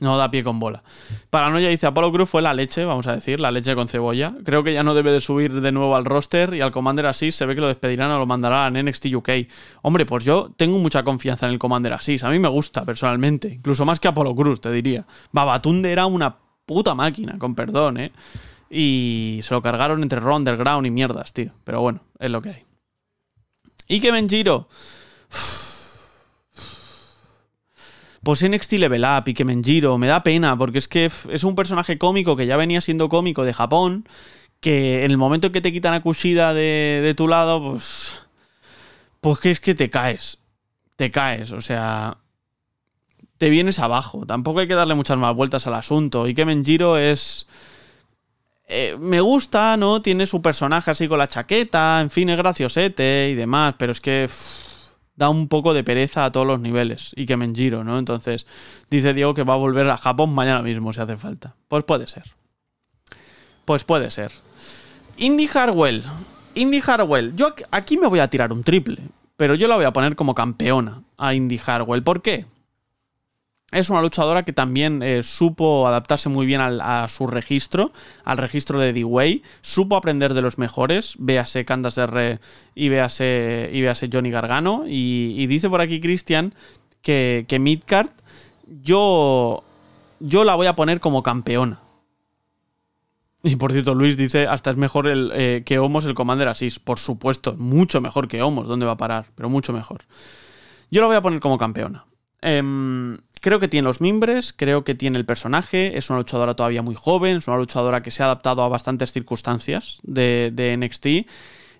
no da pie con bola. Paranoia dice, Apolo Cruz fue la leche, vamos a decir, la leche con cebolla. Creo que ya no debe de subir de nuevo al roster y al Commander Asís se ve que lo despedirán o lo mandarán a NXT UK. Hombre, pues yo tengo mucha confianza en el Commander Asís, a mí me gusta personalmente, incluso más que Apolo Cruz, te diría. Babatunde era una puta máquina, con perdón, ¿eh? Y se lo cargaron entre Raw Underground y mierdas, tío. Pero bueno, es lo que hay. Y que Benjiro pues NXT Level Up y que me da pena, porque es que es un personaje cómico que ya venía siendo cómico de Japón, que en el momento que te quitan a Kushida de, de tu lado, pues... Pues que es que te caes, te caes, o sea... Te vienes abajo, tampoco hay que darle muchas más vueltas al asunto, y que Menjiro es... Eh, me gusta, ¿no? Tiene su personaje así con la chaqueta, en fin, es graciosete y demás, pero es que da un poco de pereza a todos los niveles y que me giro, ¿no? Entonces, dice Diego que va a volver a Japón mañana mismo si hace falta. Pues puede ser. Pues puede ser. Indy Harwell. Indy Harwell. Yo aquí me voy a tirar un triple, pero yo la voy a poner como campeona a Indy Harwell. ¿Por qué? es una luchadora que también eh, supo adaptarse muy bien a su registro, al registro de D-Way, supo aprender de los mejores, véase Candace R y véase, Johnny Gargano. Y, dice por aquí Cristian que, que Midcard, yo, yo la voy a poner como campeona. Y por cierto, Luis dice, hasta es mejor el, eh, que Homos el Commander Asís. Por supuesto, mucho mejor que Homos, ¿dónde va a parar? Pero mucho mejor. Yo la voy a poner como campeona. Eh, Creo que tiene los mimbres, creo que tiene el personaje, es una luchadora todavía muy joven, es una luchadora que se ha adaptado a bastantes circunstancias de, NXT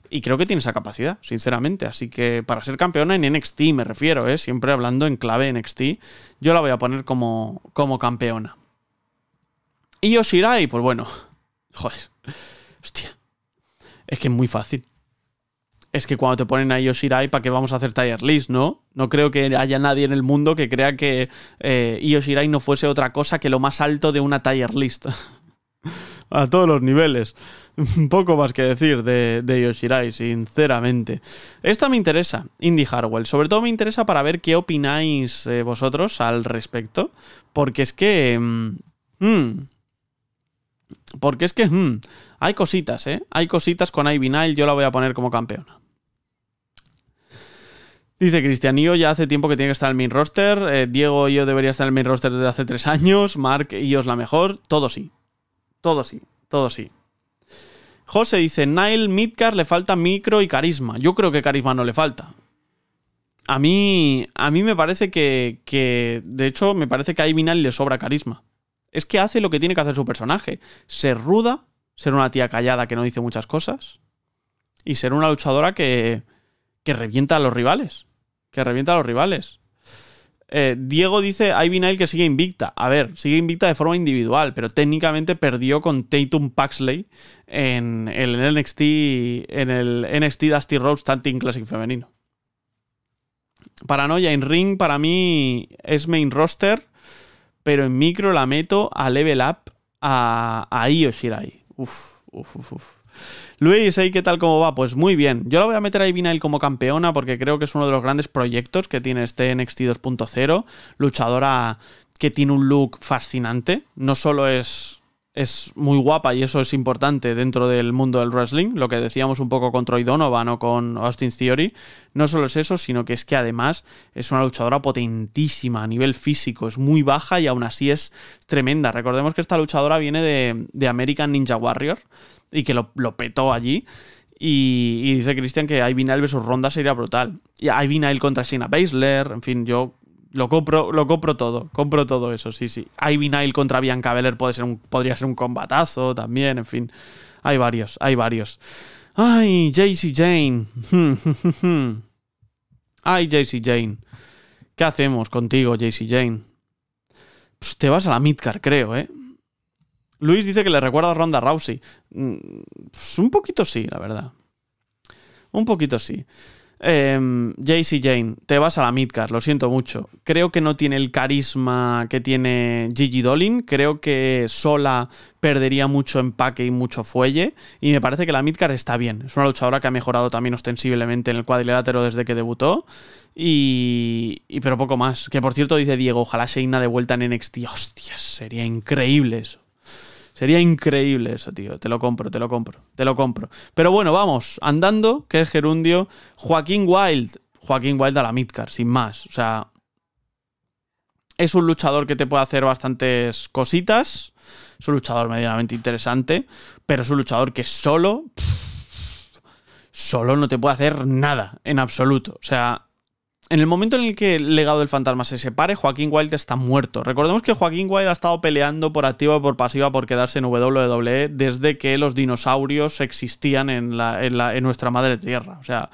y creo que tiene esa capacidad, sinceramente. Así que para ser campeona en NXT me refiero, ¿eh? siempre hablando en clave NXT, yo la voy a poner como, como campeona. Y Yoshirai, pues bueno, joder, hostia, es que es muy fácil es que cuando te ponen a Yoshirai, ¿para qué vamos a hacer tier list, no? No creo que haya nadie en el mundo que crea que eh, Yoshirai no fuese otra cosa que lo más alto de una tier list. a todos los niveles. Un poco más que decir de, de, Yoshirai, sinceramente. Esta me interesa, Indie Hardwell. Sobre todo me interesa para ver qué opináis eh, vosotros al respecto. Porque es que... Mm, mm, porque es que... Mm, hay cositas, ¿eh? Hay cositas con Ivy yo la voy a poner como campeona. Dice Cristianío ya hace tiempo que tiene que estar en el main roster. Eh, Diego y yo debería estar en el main roster desde hace tres años. Mark y yo es la mejor. Todo sí. Todo sí. Todo sí. José dice, Nile Midcar le falta micro y carisma. Yo creo que carisma no le falta. A mí, a mí me parece que, de hecho, me parece que a Nile le sobra carisma. Es que hace lo que tiene que hacer su personaje. Ser ruda, ser una tía callada que no dice muchas cosas y ser una luchadora que revienta a los rivales que revienta a los rivales. Eh, Diego dice hay Nile que sigue invicta. A ver, sigue invicta de forma individual, pero técnicamente perdió con Tatum Paxley en el NXT, en el NXT Dusty Rhodes Tanting Classic femenino. Paranoia en ring para mí es main roster, pero en micro la meto a level up a, a Io Shirai. Uf, uf, uf, uf. Luis, qué tal? ¿Cómo va? Pues muy bien. Yo la voy a meter a Vinyl como campeona porque creo que es uno de los grandes proyectos que tiene este NXT 2.0. Luchadora que tiene un look fascinante. No solo es es muy guapa y eso es importante dentro del mundo del wrestling, lo que decíamos un poco con Troy Donovan o con Austin Theory, no solo es eso, sino que es que además es una luchadora potentísima a nivel físico, es muy baja y aún así es tremenda. Recordemos que esta luchadora viene de, de American Ninja Warrior y que lo, petó allí. Y, dice Christian que Ivy Nile versus Ronda sería brutal. Y Ivy Nile contra Shayna Baszler, en fin, yo lo compro, lo compro todo, compro todo eso, sí, sí. hay Nile contra Bianca Beller puede ser podría ser un combatazo también, en fin. Hay varios, hay varios. Ay, JC Jane. Ay, JC Jane. ¿Qué hacemos contigo, JC Jane? Pues te vas a la Midcar, creo, ¿eh? Luis dice que le recuerda a Ronda Rousey. Mm, pues un poquito sí, la verdad. Un poquito sí. Eh, em, y Jane, te vas a la midcard, lo siento mucho. Creo que no tiene el carisma que tiene Gigi Dolin. Creo que sola perdería mucho empaque y mucho fuelle. Y me parece que la midcard está bien. Es una luchadora que ha mejorado también ostensiblemente en el cuadrilátero desde que debutó. Y, pero poco más. Que por cierto, dice Diego, ojalá Sheina de vuelta en NXT. Hostias, sería increíble eso. Sería increíble eso, tío. Te lo compro, te lo compro, te lo compro. Pero bueno, vamos, andando, que es gerundio. Joaquín Wild. Joaquín Wild a la midcar, sin más. O sea, es un luchador que te puede hacer bastantes cositas. Es un luchador medianamente interesante, pero es un luchador que solo. solo no te puede hacer nada, en absoluto. O sea, en el momento en el que el legado del fantasma se separe, Joaquín Wilde está muerto. Recordemos que Joaquín Wilde ha estado peleando por activa o por pasiva por quedarse en WWE desde que los dinosaurios existían en, nuestra madre tierra. O sea,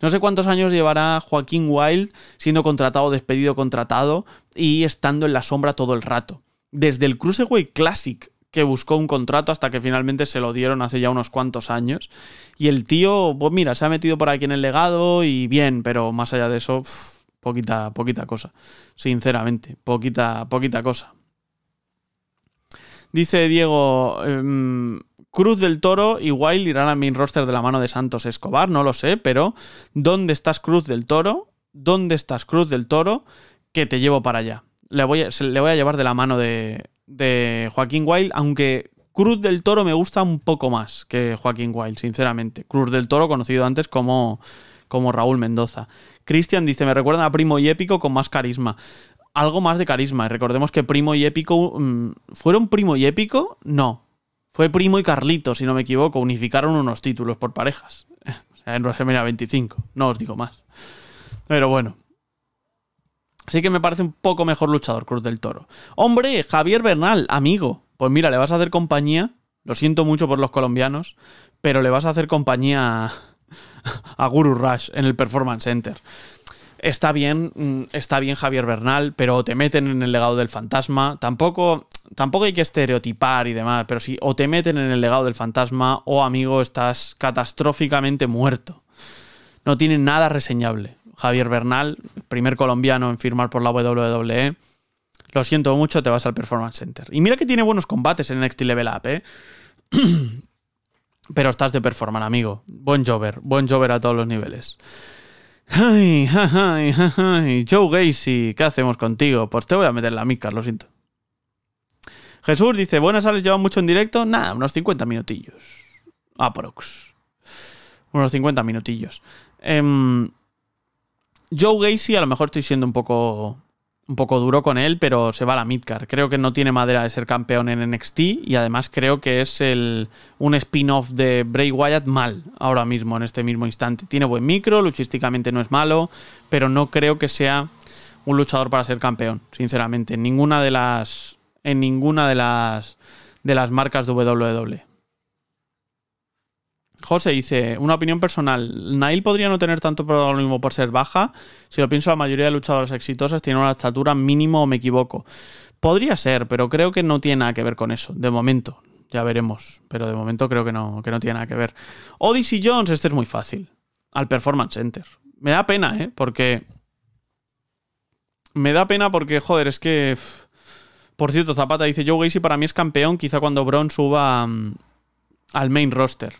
no sé cuántos años llevará Joaquín Wilde siendo contratado, despedido, contratado y estando en la sombra todo el rato. Desde el Cruiserweight Classic que buscó un contrato hasta que finalmente se lo dieron hace ya unos cuantos años. Y el tío, pues mira, se ha metido por aquí en el legado y bien, pero más allá de eso, poquita, poquita cosa. Sinceramente, poquita, poquita cosa. Dice Diego, em, Cruz del Toro igual irán a main roster de la mano de Santos Escobar, no lo sé, pero ¿dónde estás Cruz del Toro? ¿Dónde estás Cruz del Toro? Que te llevo para allá. Le voy le voy a llevar de la mano de, de Joaquín Wild, aunque Cruz del Toro me gusta un poco más que Joaquín Wild, sinceramente. Cruz del Toro, conocido antes como, como Raúl Mendoza. Cristian dice, me recuerda a Primo y Épico con más carisma. Algo más de carisma. Y recordemos que Primo y Épico... Mm, ¿Fueron Primo y Épico? No. Fue Primo y Carlito, si no me equivoco. Unificaron unos títulos por parejas. o sea, en WrestleMania 25. No os digo más. Pero bueno. Así que me parece un poco mejor luchador Cruz del Toro. Hombre, Javier Bernal, amigo. Pues mira, le vas a hacer compañía. Lo siento mucho por los colombianos, pero le vas a hacer compañía a, Guru Rush en el Performance Center. Está bien, mm, está bien Javier Bernal, pero o te meten en el legado del fantasma. Tampoco, tampoco hay que estereotipar y demás, pero si o te meten en el legado del fantasma o oh amigo, estás catastróficamente muerto. No tiene nada reseñable. Javier Bernal, primer colombiano en firmar por la WWE. Lo siento mucho, te vas al Performance Center. Y mira que tiene buenos combates en Next Level Up, ¿eh? Pero estás de performance, amigo. Buen jover, buen jover a todos los niveles. Ay, ay, ay, Joe Gacy, ¿qué hacemos contigo? Pues te voy a meter la mica, lo siento. Jesús dice, buenas sales, lleva mucho en directo. Nada, unos 50 minutillos. Aprox. Unos 50 minutillos. Eh... Joe Gacy, a lo mejor estoy siendo un poco, un poco duro con él, pero se va a la midcar. Creo que no tiene madera de ser campeón en NXT y además creo que es el, un spin-off de Bray Wyatt mal ahora mismo, en este mismo instante. Tiene buen micro, luchísticamente no es malo, pero no creo que sea un luchador para ser campeón, sinceramente. En ninguna de las. En ninguna de las. de las marcas de WWE. José dice, una opinión personal. Nail podría no tener tanto protagonismo por ser baja. Si lo pienso, la mayoría de luchadores exitosas tienen una estatura mínimo me equivoco. Podría ser, pero creo que no tiene nada que ver con eso, de momento. Ya veremos, pero de momento creo que no, que no tiene nada que ver. Odyssey Jones, este es muy fácil. Al Performance Center. Me da pena, ¿eh? Porque... Me da pena porque, joder, es que... Por cierto, Zapata dice, Joe Gacy para mí es campeón, quizá cuando Braun suba mm, al main roster.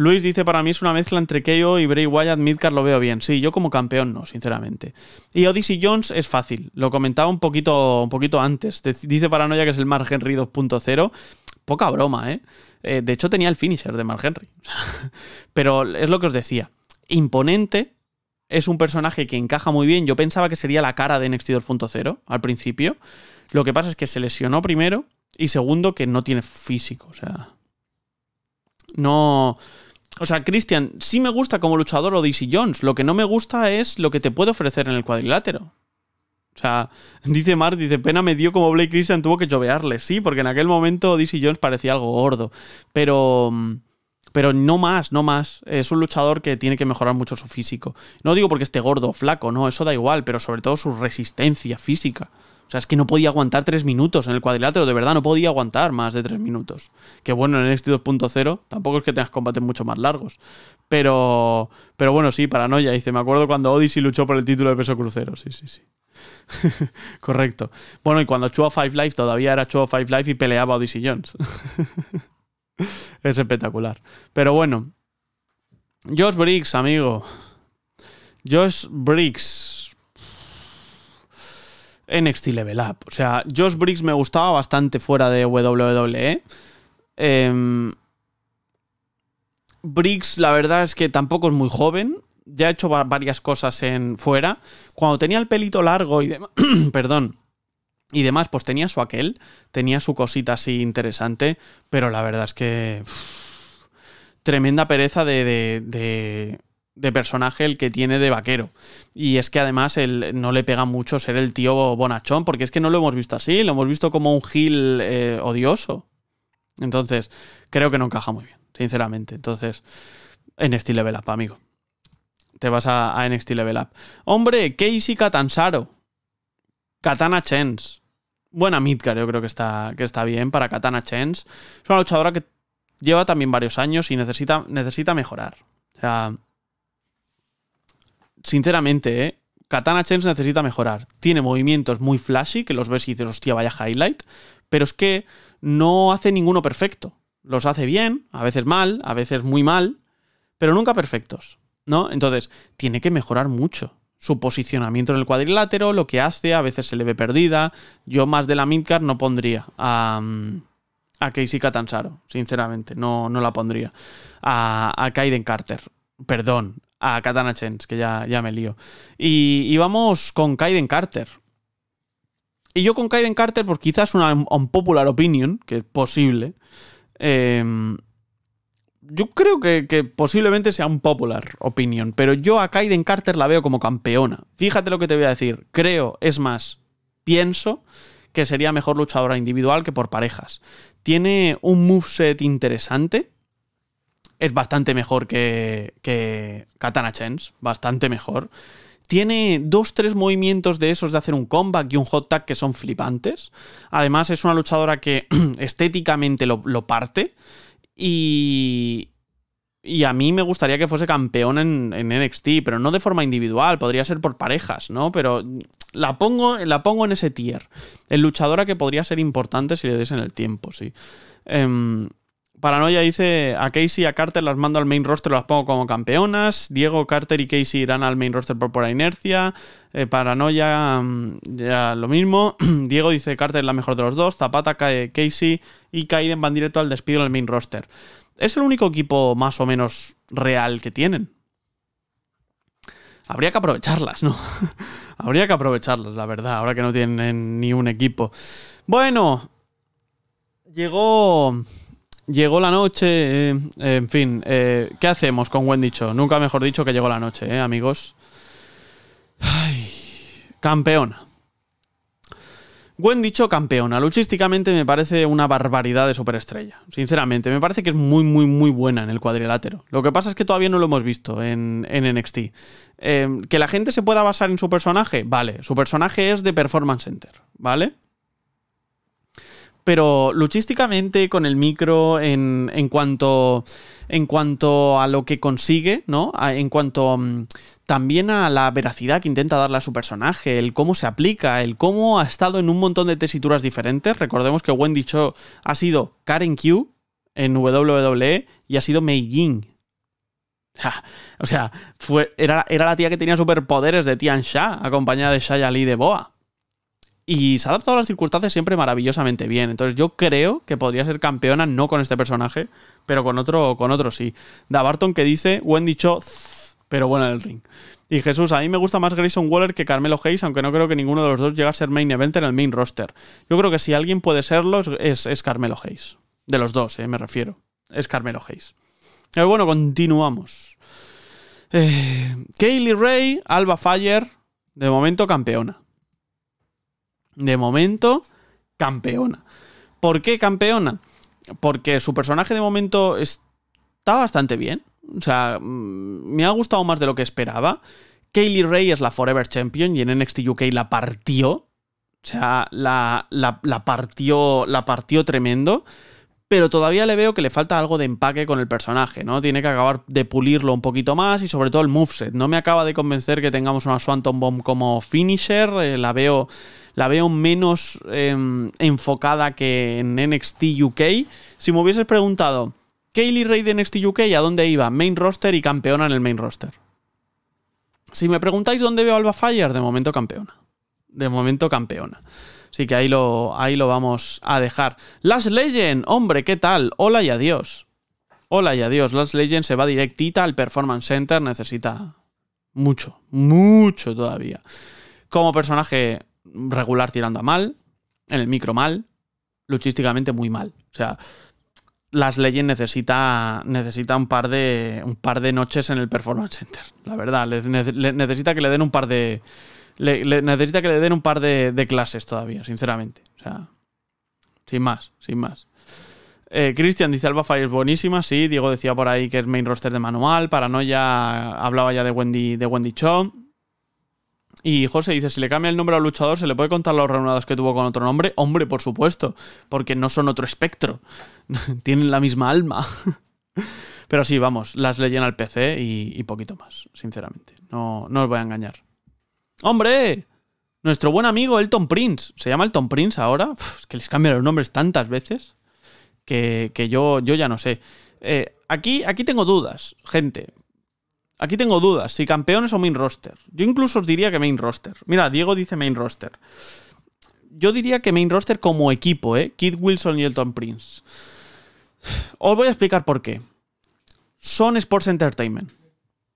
Luis dice, para mí es una mezcla entre Keio y Bray Wyatt, Midcar lo veo bien. Sí, yo como campeón no, sinceramente. Y Odyssey Jones es fácil, lo comentaba un poquito, un poquito antes. Dice Paranoia que es el Mark Henry 2.0. Poca broma, ¿eh? ¿eh? De hecho tenía el finisher de Mark Henry. Pero es lo que os decía. Imponente, es un personaje que encaja muy bien. Yo pensaba que sería la cara de NXT 2.0 al principio. Lo que pasa es que se lesionó primero y segundo que no tiene físico, o sea... No, o sea, Christian, sí me gusta como luchador o DC Jones. Lo que no me gusta es lo que te puede ofrecer en el cuadrilátero. O sea, dice Mar, dice, pena me dio como Blake Christian tuvo que chovearle. Sí, porque en aquel momento DC Jones parecía algo gordo. Pero... Mm, pero no más, no más. Es un luchador que tiene que mejorar mucho su físico. No digo porque esté gordo o flaco, no, eso da igual, pero sobre todo su resistencia física. O sea, es que no podía aguantar tres minutos en el cuadrilátero, de verdad, no podía aguantar más de tres minutos. Que bueno, en el NXT 2.0 tampoco es que tengas combates mucho más largos. Pero, pero bueno, sí, paranoia. Dice, me acuerdo cuando Odyssey luchó por el título de peso crucero. Sí, sí, sí. Correcto. Bueno, y cuando Chua Five Life todavía era Chua Five Life y peleaba Odyssey Jones. es espectacular. Pero bueno. Josh Briggs, amigo. Josh Briggs XT Level Up. O sea, Josh Briggs me gustaba bastante fuera de WWE. Em, Briggs, la verdad es que tampoco es muy joven. Ya ha hecho varias cosas en fuera. Cuando tenía el pelito largo y demás. perdón. Y demás, pues tenía su aquel. Tenía su cosita así interesante. Pero la verdad es que. tremenda pereza de de personaje el que tiene de vaquero. Y es que además él no le pega mucho ser el tío bonachón, porque es que no lo hemos visto así, lo hemos visto como un gil eh, odioso. Entonces, creo que no encaja muy bien, sinceramente. Entonces, NXT Level Up, amigo. Te vas a, a NXT Level Up. Hombre, Casey Katansaro. Katana Chens. Buena midcar, yo creo que está, que está bien para Katana Chens. Es una luchadora que lleva también varios años y necesita, necesita mejorar. O sea, sinceramente, ¿eh? Katana Chance necesita mejorar. Tiene movimientos muy flashy, que los ves y dices, hostia, vaya highlight, pero es que no hace ninguno perfecto. Los hace bien, a veces mal, a veces muy mal, pero nunca perfectos, ¿no? Entonces, tiene que mejorar mucho su posicionamiento en el cuadrilátero, lo que hace, a veces se le ve perdida. Yo más de la midcard no pondría a, a Casey Catanzaro, sinceramente, no, no la pondría. A, a Kaiden Carter, perdón, a Katana Chance, que ya, me lío. Y, vamos con Kaiden Carter. Y yo con Kaiden Carter, pues quizás una unpopular opinion, que es posible. Em, yo creo que, que, posiblemente sea un popular opinion, pero yo a Kaiden Carter la veo como campeona. Fíjate lo que te voy a decir. Creo, es más, pienso que sería mejor luchadora individual que por parejas. Tiene un moveset interesante es bastante mejor que, Katana Chance, bastante mejor. Tiene dos, tres movimientos de esos de hacer un comeback y un hot tag que son flipantes. Además, es una luchadora que estéticamente lo, parte. Y, y a mí me gustaría que fuese campeón en, NXT, pero no de forma individual, podría ser por parejas, ¿no? Pero la pongo, la pongo en ese tier. El luchadora que podría ser importante si le en el tiempo, sí. Em, Paranoia dice a Casey y a Carter las mando al main roster, las pongo como campeonas. Diego, Carter y Casey irán al main roster por pura inercia. Eh, Paranoia, mm, ya lo mismo. Diego dice Carter es la mejor de los dos. Zapata, cae Casey y Kaiden van directo al despido el main roster. Es el único equipo más o menos real que tienen. Habría que aprovecharlas, ¿no? Habría que aprovecharlas, la verdad, ahora que no tienen ni un equipo. Bueno, llegó llegó la noche, eh, en fin, eh, ¿qué hacemos con buen dicho? Nunca mejor dicho que llegó la noche, eh, amigos. Ay, campeona. Buen dicho, campeona. Luchísticamente me parece una barbaridad de superestrella. Sinceramente, me parece que es muy, muy, muy buena en el cuadrilátero. Lo que pasa es que todavía no lo hemos visto en, en NXT. Eh, que la gente se pueda basar en su personaje, vale. Su personaje es de Performance Center, ¿vale? pero luchísticamente con el micro en, cuanto, en cuanto a lo que consigue, ¿no? en cuanto mm, también a la veracidad que intenta darle a su personaje, el cómo se aplica, el cómo ha estado en un montón de tesituras diferentes. Recordemos que Wendy Cho ha sido Karen Q en WWE y ha sido Mei Ying. O sea, fue, era, era la tía que tenía superpoderes de Tian Sha, acompañada de Shaya Lee de Boa y se ha adaptado a las circunstancias siempre maravillosamente bien. Entonces yo creo que podría ser campeona no con este personaje, pero con otro, con sí. Da Barton que dice, Wendy Cho, pero bueno en el ring. Y Jesús, a mí me gusta más Grayson Waller que Carmelo Hayes, aunque no creo que ninguno de los dos llegue a ser main event en el main roster. Yo creo que si alguien puede serlo es, es Carmelo Hayes. De los dos, eh, me refiero. Es Carmelo Hayes. Pero eh, bueno, continuamos. Eh, Kaylee Ray, Alba Fire, de momento campeona de momento, campeona. ¿Por qué campeona? Porque su personaje de momento está bastante bien. O sea, mm, me ha gustado más de lo que esperaba. Kaylee Ray es la Forever Champion y en NXT UK la partió. O sea, la, la, partió, la partió tremendo. Pero todavía le veo que le falta algo de empaque con el personaje, ¿no? Tiene que acabar de pulirlo un poquito más y sobre todo el moveset. No me acaba de convencer que tengamos una Swanton Bomb como finisher. Eh, la veo la veo menos em, enfocada que en NXT UK. Si me hubieses preguntado, Kaylee Ray de NXT UK, ¿a dónde iba? Main roster y campeona en el main roster. Si me preguntáis dónde veo a Alba Fire, de momento campeona. De momento campeona. Así que ahí lo, ahí lo vamos a dejar. Last Legend, hombre, ¿qué tal? Hola y adiós. Hola y adiós. Last Legend se va directita al Performance Center. Necesita mucho, mucho todavía. Como personaje regular tirando a mal, en el micro mal, luchísticamente muy mal. O sea, las leyes necesita, necesita un, par de, un par de noches en el Performance Center, la verdad. necesita que le den un par de... necesita que le den un par de, clases todavía, sinceramente. O sea, sin más, sin más. Eh, Cristian dice Alba Fire es buenísima, sí. Diego decía por ahí que es main roster de manual. Paranoia hablaba ya de Wendy, de Wendy chow y José dice, si le cambia el nombre al luchador, ¿se le puede contar los reunidos que tuvo con otro nombre? Hombre, por supuesto, porque no son otro espectro, tienen la misma alma. Pero sí, vamos, las leyen al PC y, poquito más, sinceramente. No, no os voy a engañar. ¡Hombre! Nuestro buen amigo Elton Prince. ¿Se llama Elton Prince ahora? es que les cambian los nombres tantas veces que, que yo, yo ya no sé. Eh, aquí, aquí tengo dudas, gente. Aquí tengo dudas, si campeones o main roster. Yo incluso os diría que main roster. Mira, Diego dice main roster. Yo diría que main roster como equipo, ¿eh? Kid Wilson y Elton Prince. Os voy a explicar por qué. Son Sports Entertainment.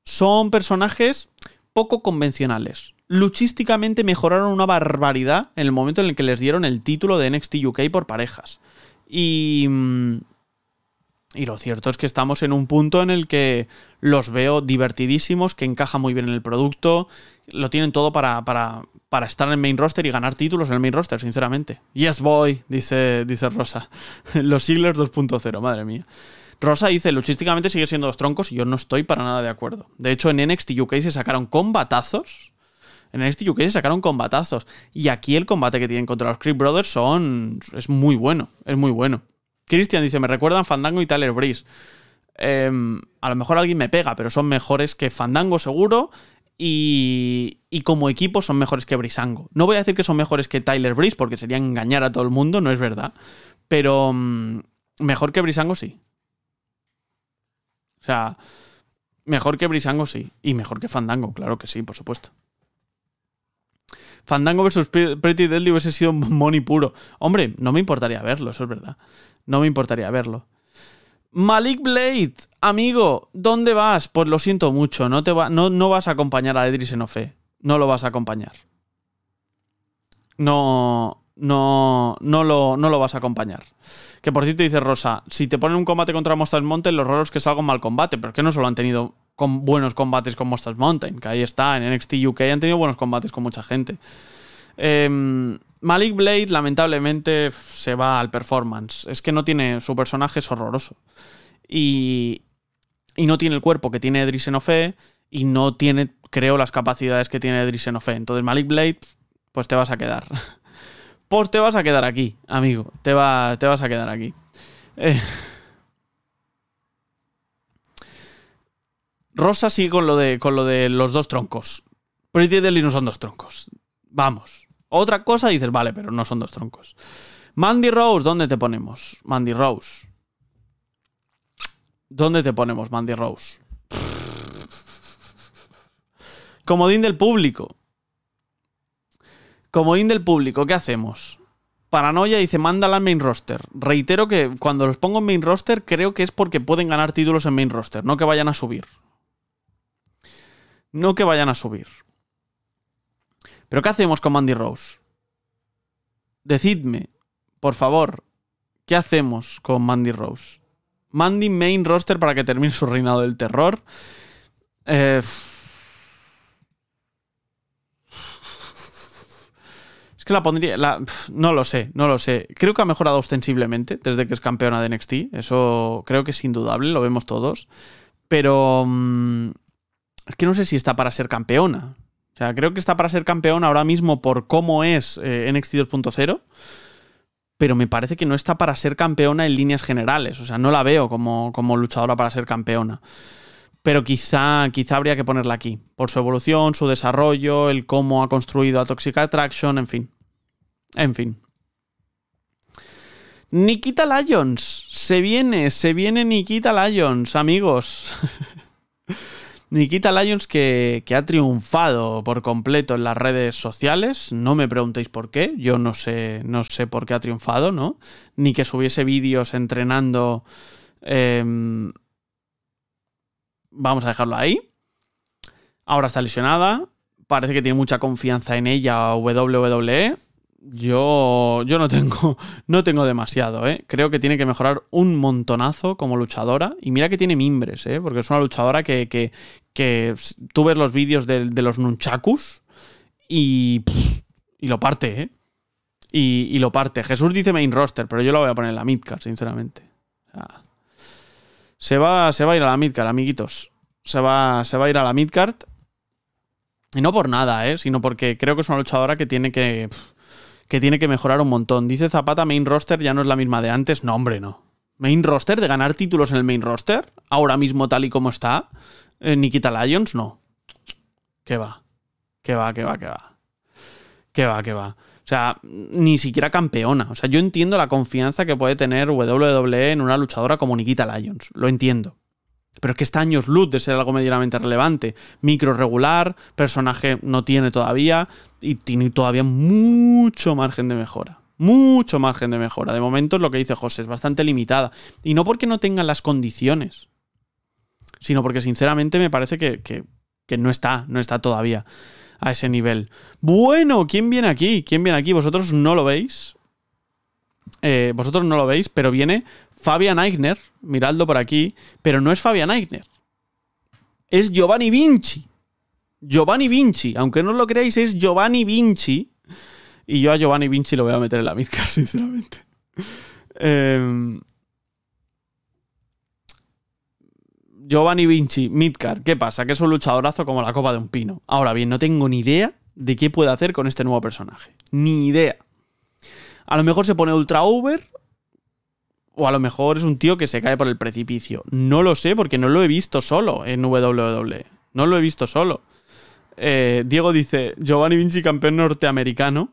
Son personajes poco convencionales. Luchísticamente mejoraron una barbaridad en el momento en el que les dieron el título de NXT UK por parejas. Y... Mm, y lo cierto es que estamos en un punto en el que los veo divertidísimos, que encaja muy bien en el producto, lo tienen todo para, estar en el main roster y ganar títulos en el main roster, sinceramente. Yes, boy, dice, dice Rosa. los Siglers 2.0, madre mía. Rosa dice, luchísticamente sigue siendo los troncos y yo no estoy para nada de acuerdo. De hecho, en NXT UK se sacaron combatazos. En NXT UK se sacaron combatazos. Y aquí el combate que tienen contra los Creed Brothers son... es muy bueno, es muy bueno. Christian dice, me recuerdan Fandango y Tyler Breeze. Em, a lo mejor alguien me pega, pero son mejores que Fandango seguro. Y, como equipo son mejores que Brisango. No voy a decir que son mejores que Tyler Breeze porque sería engañar a todo el mundo, no es verdad. Pero mm, mejor que Brisango sí. O sea, mejor que Brisango sí. Y mejor que Fandango, claro que sí, por supuesto. Fandango versus Pretty Deadly hubiese sido money puro. Hombre, no me importaría verlo, eso es verdad. No me importaría verlo. Malik Blade, amigo, ¿dónde vas? Pues lo siento mucho, no, te va, no, no vas a acompañar a Edris Enofe. No lo vas a acompañar. No, no, no, lo, no lo vas a acompañar. Que por cierto dice Rosa, si te ponen un combate contra monte Monte, los es que salgan mal combate, pero es que no solo han tenido con buenos combates con Monsters Mountain, que ahí está, en NXT UK han tenido buenos combates con mucha gente. Em, Malik Blade, lamentablemente, se va al performance. Es que no tiene. Su personaje es horroroso. Y. no tiene el cuerpo que tiene Drisenofe. Y no tiene, creo, las capacidades que tiene Drisenofe. Entonces, Malik Blade, pues te vas a quedar. Pues te vas a quedar aquí, amigo. Te, va, te vas a quedar aquí. Eh. Rosa sí con lo de, con lo de los dos troncos. Pretty Deadly no son dos troncos. Vamos. Otra cosa dices, vale, pero no son dos troncos. Mandy Rose, ¿dónde te ponemos? Mandy Rose. ¿Dónde te ponemos, Mandy Rose? Comodín del público. Comodín del público, ¿qué hacemos? Paranoia dice, mándala al main roster. Reitero que cuando los pongo en main roster, creo que es porque pueden ganar títulos en main roster, no que vayan a subir no que vayan a subir. Pero ¿qué hacemos con Mandy Rose? Decidme, por favor, ¿qué hacemos con Mandy Rose? Mandy main roster para que termine su reinado del terror. Eh, es que la pondría... no lo sé, no lo sé. Creo que ha mejorado ostensiblemente desde que es campeona de NXT. Eso creo que es indudable, lo vemos todos. Pero... Mm, es que no sé si está para ser campeona. O sea, creo que está para ser campeona ahora mismo por cómo es eh, NXT 2.0 pero me parece que no está para ser campeona en líneas generales. O sea, no la veo como, luchadora para ser campeona. Pero quizá, quizá habría que ponerla aquí, por su evolución, su desarrollo, el cómo ha construido a Toxic Attraction, en fin. En fin. Nikita Lyons. se viene, se viene Nikita Lyons, amigos. Nikita Lyons que, ha triunfado por completo en las redes sociales. No me preguntéis por qué. Yo no sé, no sé por qué ha triunfado, ¿no? Ni que subiese vídeos entrenando. Em, vamos a dejarlo ahí. Ahora está lesionada. Parece que tiene mucha confianza en ella WWE yo, yo no tengo, no tengo demasiado, ¿eh? Creo que tiene que mejorar un montonazo como luchadora. Y mira que tiene mimbres, ¿eh? Porque es una luchadora que, que, tú ves los vídeos de, los nunchakus y, lo parte, ¿eh? Y, lo parte. Jesús dice main roster, pero yo lo voy a poner en la midcard, sinceramente. se, va, se va a ir a la midcard, amiguitos. Se va, se va a ir a la midcard. Y no por nada, ¿eh? Sino porque creo que es una luchadora que tiene que que tiene que mejorar un montón. Dice Zapata, main roster ya no es la misma de antes. No, hombre, no. Main roster, de ganar títulos en el main roster, ahora mismo tal y como está, eh, Nikita Lions, no. Que va. Que va, que va, que va. Que va, que va. O sea, ni siquiera campeona. O sea, yo entiendo la confianza que puede tener WWE en una luchadora como Nikita Lyons. Lo entiendo. Pero es que está años luz de ser algo medianamente relevante. Micro regular, personaje no tiene todavía y tiene todavía mucho margen de mejora. Mucho margen de mejora. De momento es lo que dice José, es bastante limitada. Y no porque no tenga las condiciones, sino porque sinceramente me parece que, que no está, no está todavía a ese nivel. Bueno, ¿quién viene aquí? ¿Quién viene aquí? Vosotros no lo veis. Eh, vosotros no lo veis, pero viene Fabian Eigner, miradlo por aquí, pero no es Fabian Eigner. Es Giovanni Vinci. Giovanni Vinci, aunque no lo creáis, es Giovanni Vinci. Y yo a Giovanni Vinci lo voy a meter en la midcar, sinceramente. Em, Giovanni Vinci, Midcar, ¿qué pasa? Que es un luchadorazo como la copa de un pino. Ahora bien, no tengo ni idea de qué puede hacer con este nuevo personaje. Ni idea. A lo mejor se pone ultra over, o a lo mejor es un tío que se cae por el precipicio. No lo sé porque no lo he visto solo en WWE. No lo he visto solo. Eh, Diego dice, Giovanni Vinci, campeón norteamericano.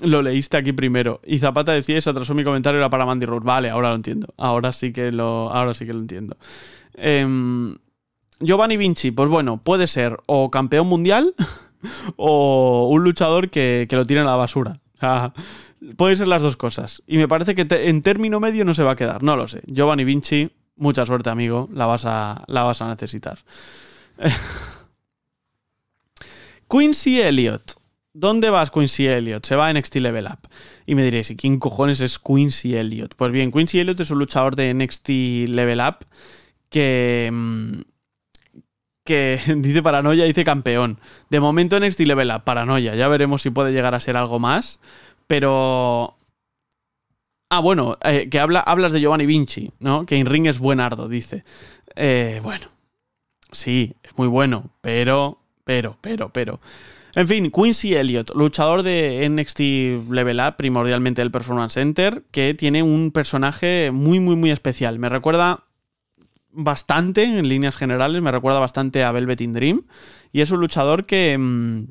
Lo leíste aquí primero. Y Zapata decía, se atrasó mi comentario, era para Mandy Rose. Vale, ahora lo entiendo. Ahora sí que lo, ahora sí que lo entiendo. Em, Giovanni Vinci, pues bueno, puede ser o campeón mundial o un luchador que, lo tiene en la basura puede ser las dos cosas. Y me parece que en término medio no se va a quedar, no lo sé. Giovanni Vinci, mucha suerte, amigo, la vas a, la vas a necesitar. Quincy Elliot. ¿Dónde vas, Quincy Elliot? Se va en NXT Level Up. Y me diréis, ¿y quién cojones es Quincy Elliot? Pues bien, Quincy Elliot es un luchador de NXT Level Up que. Mm, que dice paranoia, dice campeón. De momento NXT Level Up, paranoia. Ya veremos si puede llegar a ser algo más. Pero. Ah, bueno, eh, que habla, hablas de Giovanni Vinci, ¿no? Que ring es buenardo, dice. Eh, bueno, sí, es muy bueno, pero, pero, pero, pero. En fin, Quincy Elliott, luchador de NXT Level Up, primordialmente del Performance Center, que tiene un personaje muy, muy, muy especial. Me recuerda bastante, en líneas generales, me recuerda bastante a Velvet in Dream. Y es un luchador que. Mm,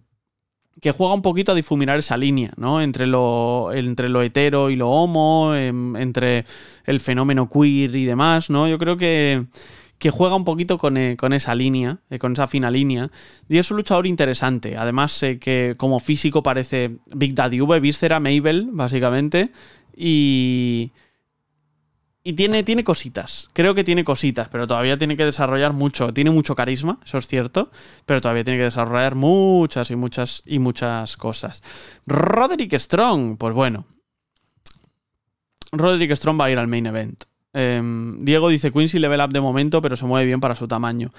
que juega un poquito a difuminar esa línea, ¿no? Entre lo, entre lo hetero y lo homo, em, entre el fenómeno queer y demás, ¿no? Yo creo que, que juega un poquito con, eh, esa línea, eh, con esa fina línea. Y es un luchador interesante. Además, sé que como físico parece Big Daddy V, Víscera, Mabel, básicamente. Y, y tiene, tiene cositas, creo que tiene cositas, pero todavía tiene que desarrollar mucho, tiene mucho carisma, eso es cierto, pero todavía tiene que desarrollar muchas y muchas y muchas cosas. Roderick Strong, pues bueno. Roderick Strong va a ir al main event. Em, Diego dice Quincy level up de momento, pero se mueve bien para su tamaño.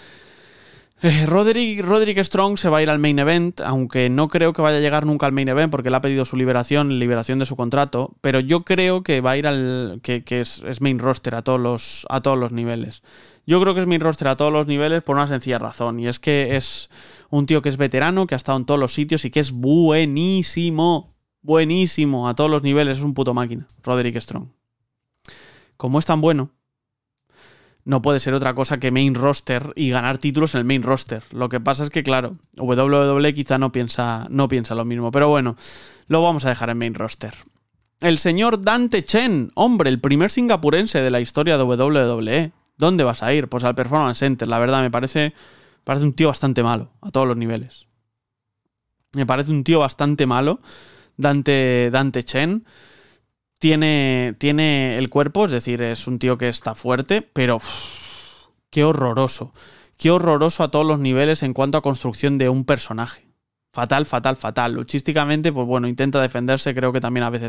Eh, Roderick, Strong se va a ir al main event, aunque no creo que vaya a llegar nunca al main event porque le ha pedido su liberación, liberación de su contrato, pero yo creo que va a ir al. que, es, main roster a todos, los, a todos los niveles. Yo creo que es main roster a todos los niveles por una sencilla razón, y es que es un tío que es veterano, que ha estado en todos los sitios y que es buenísimo, buenísimo a todos los niveles, es un puto máquina, Roderick Strong. Como es tan bueno, no puede ser otra cosa que main roster y ganar títulos en el main roster. Lo que pasa es que, claro, WWE quizá no piensa, no piensa lo mismo, pero bueno, lo vamos a dejar en main roster. El señor Dante Chen, hombre, el primer singapurense de la historia de WWE. ¿Dónde vas a ir? Pues al Performance Center. La verdad, me parece, parece un tío bastante malo, a todos los niveles. Me parece un tío bastante malo, Dante, Dante Chen tiene, tiene el cuerpo, es decir, es un tío que está fuerte, pero qué horroroso. Qué horroroso a todos los niveles en cuanto a construcción de un personaje. Fatal, fatal, fatal. Luchísticamente, pues bueno, intenta defenderse, creo que también a veces.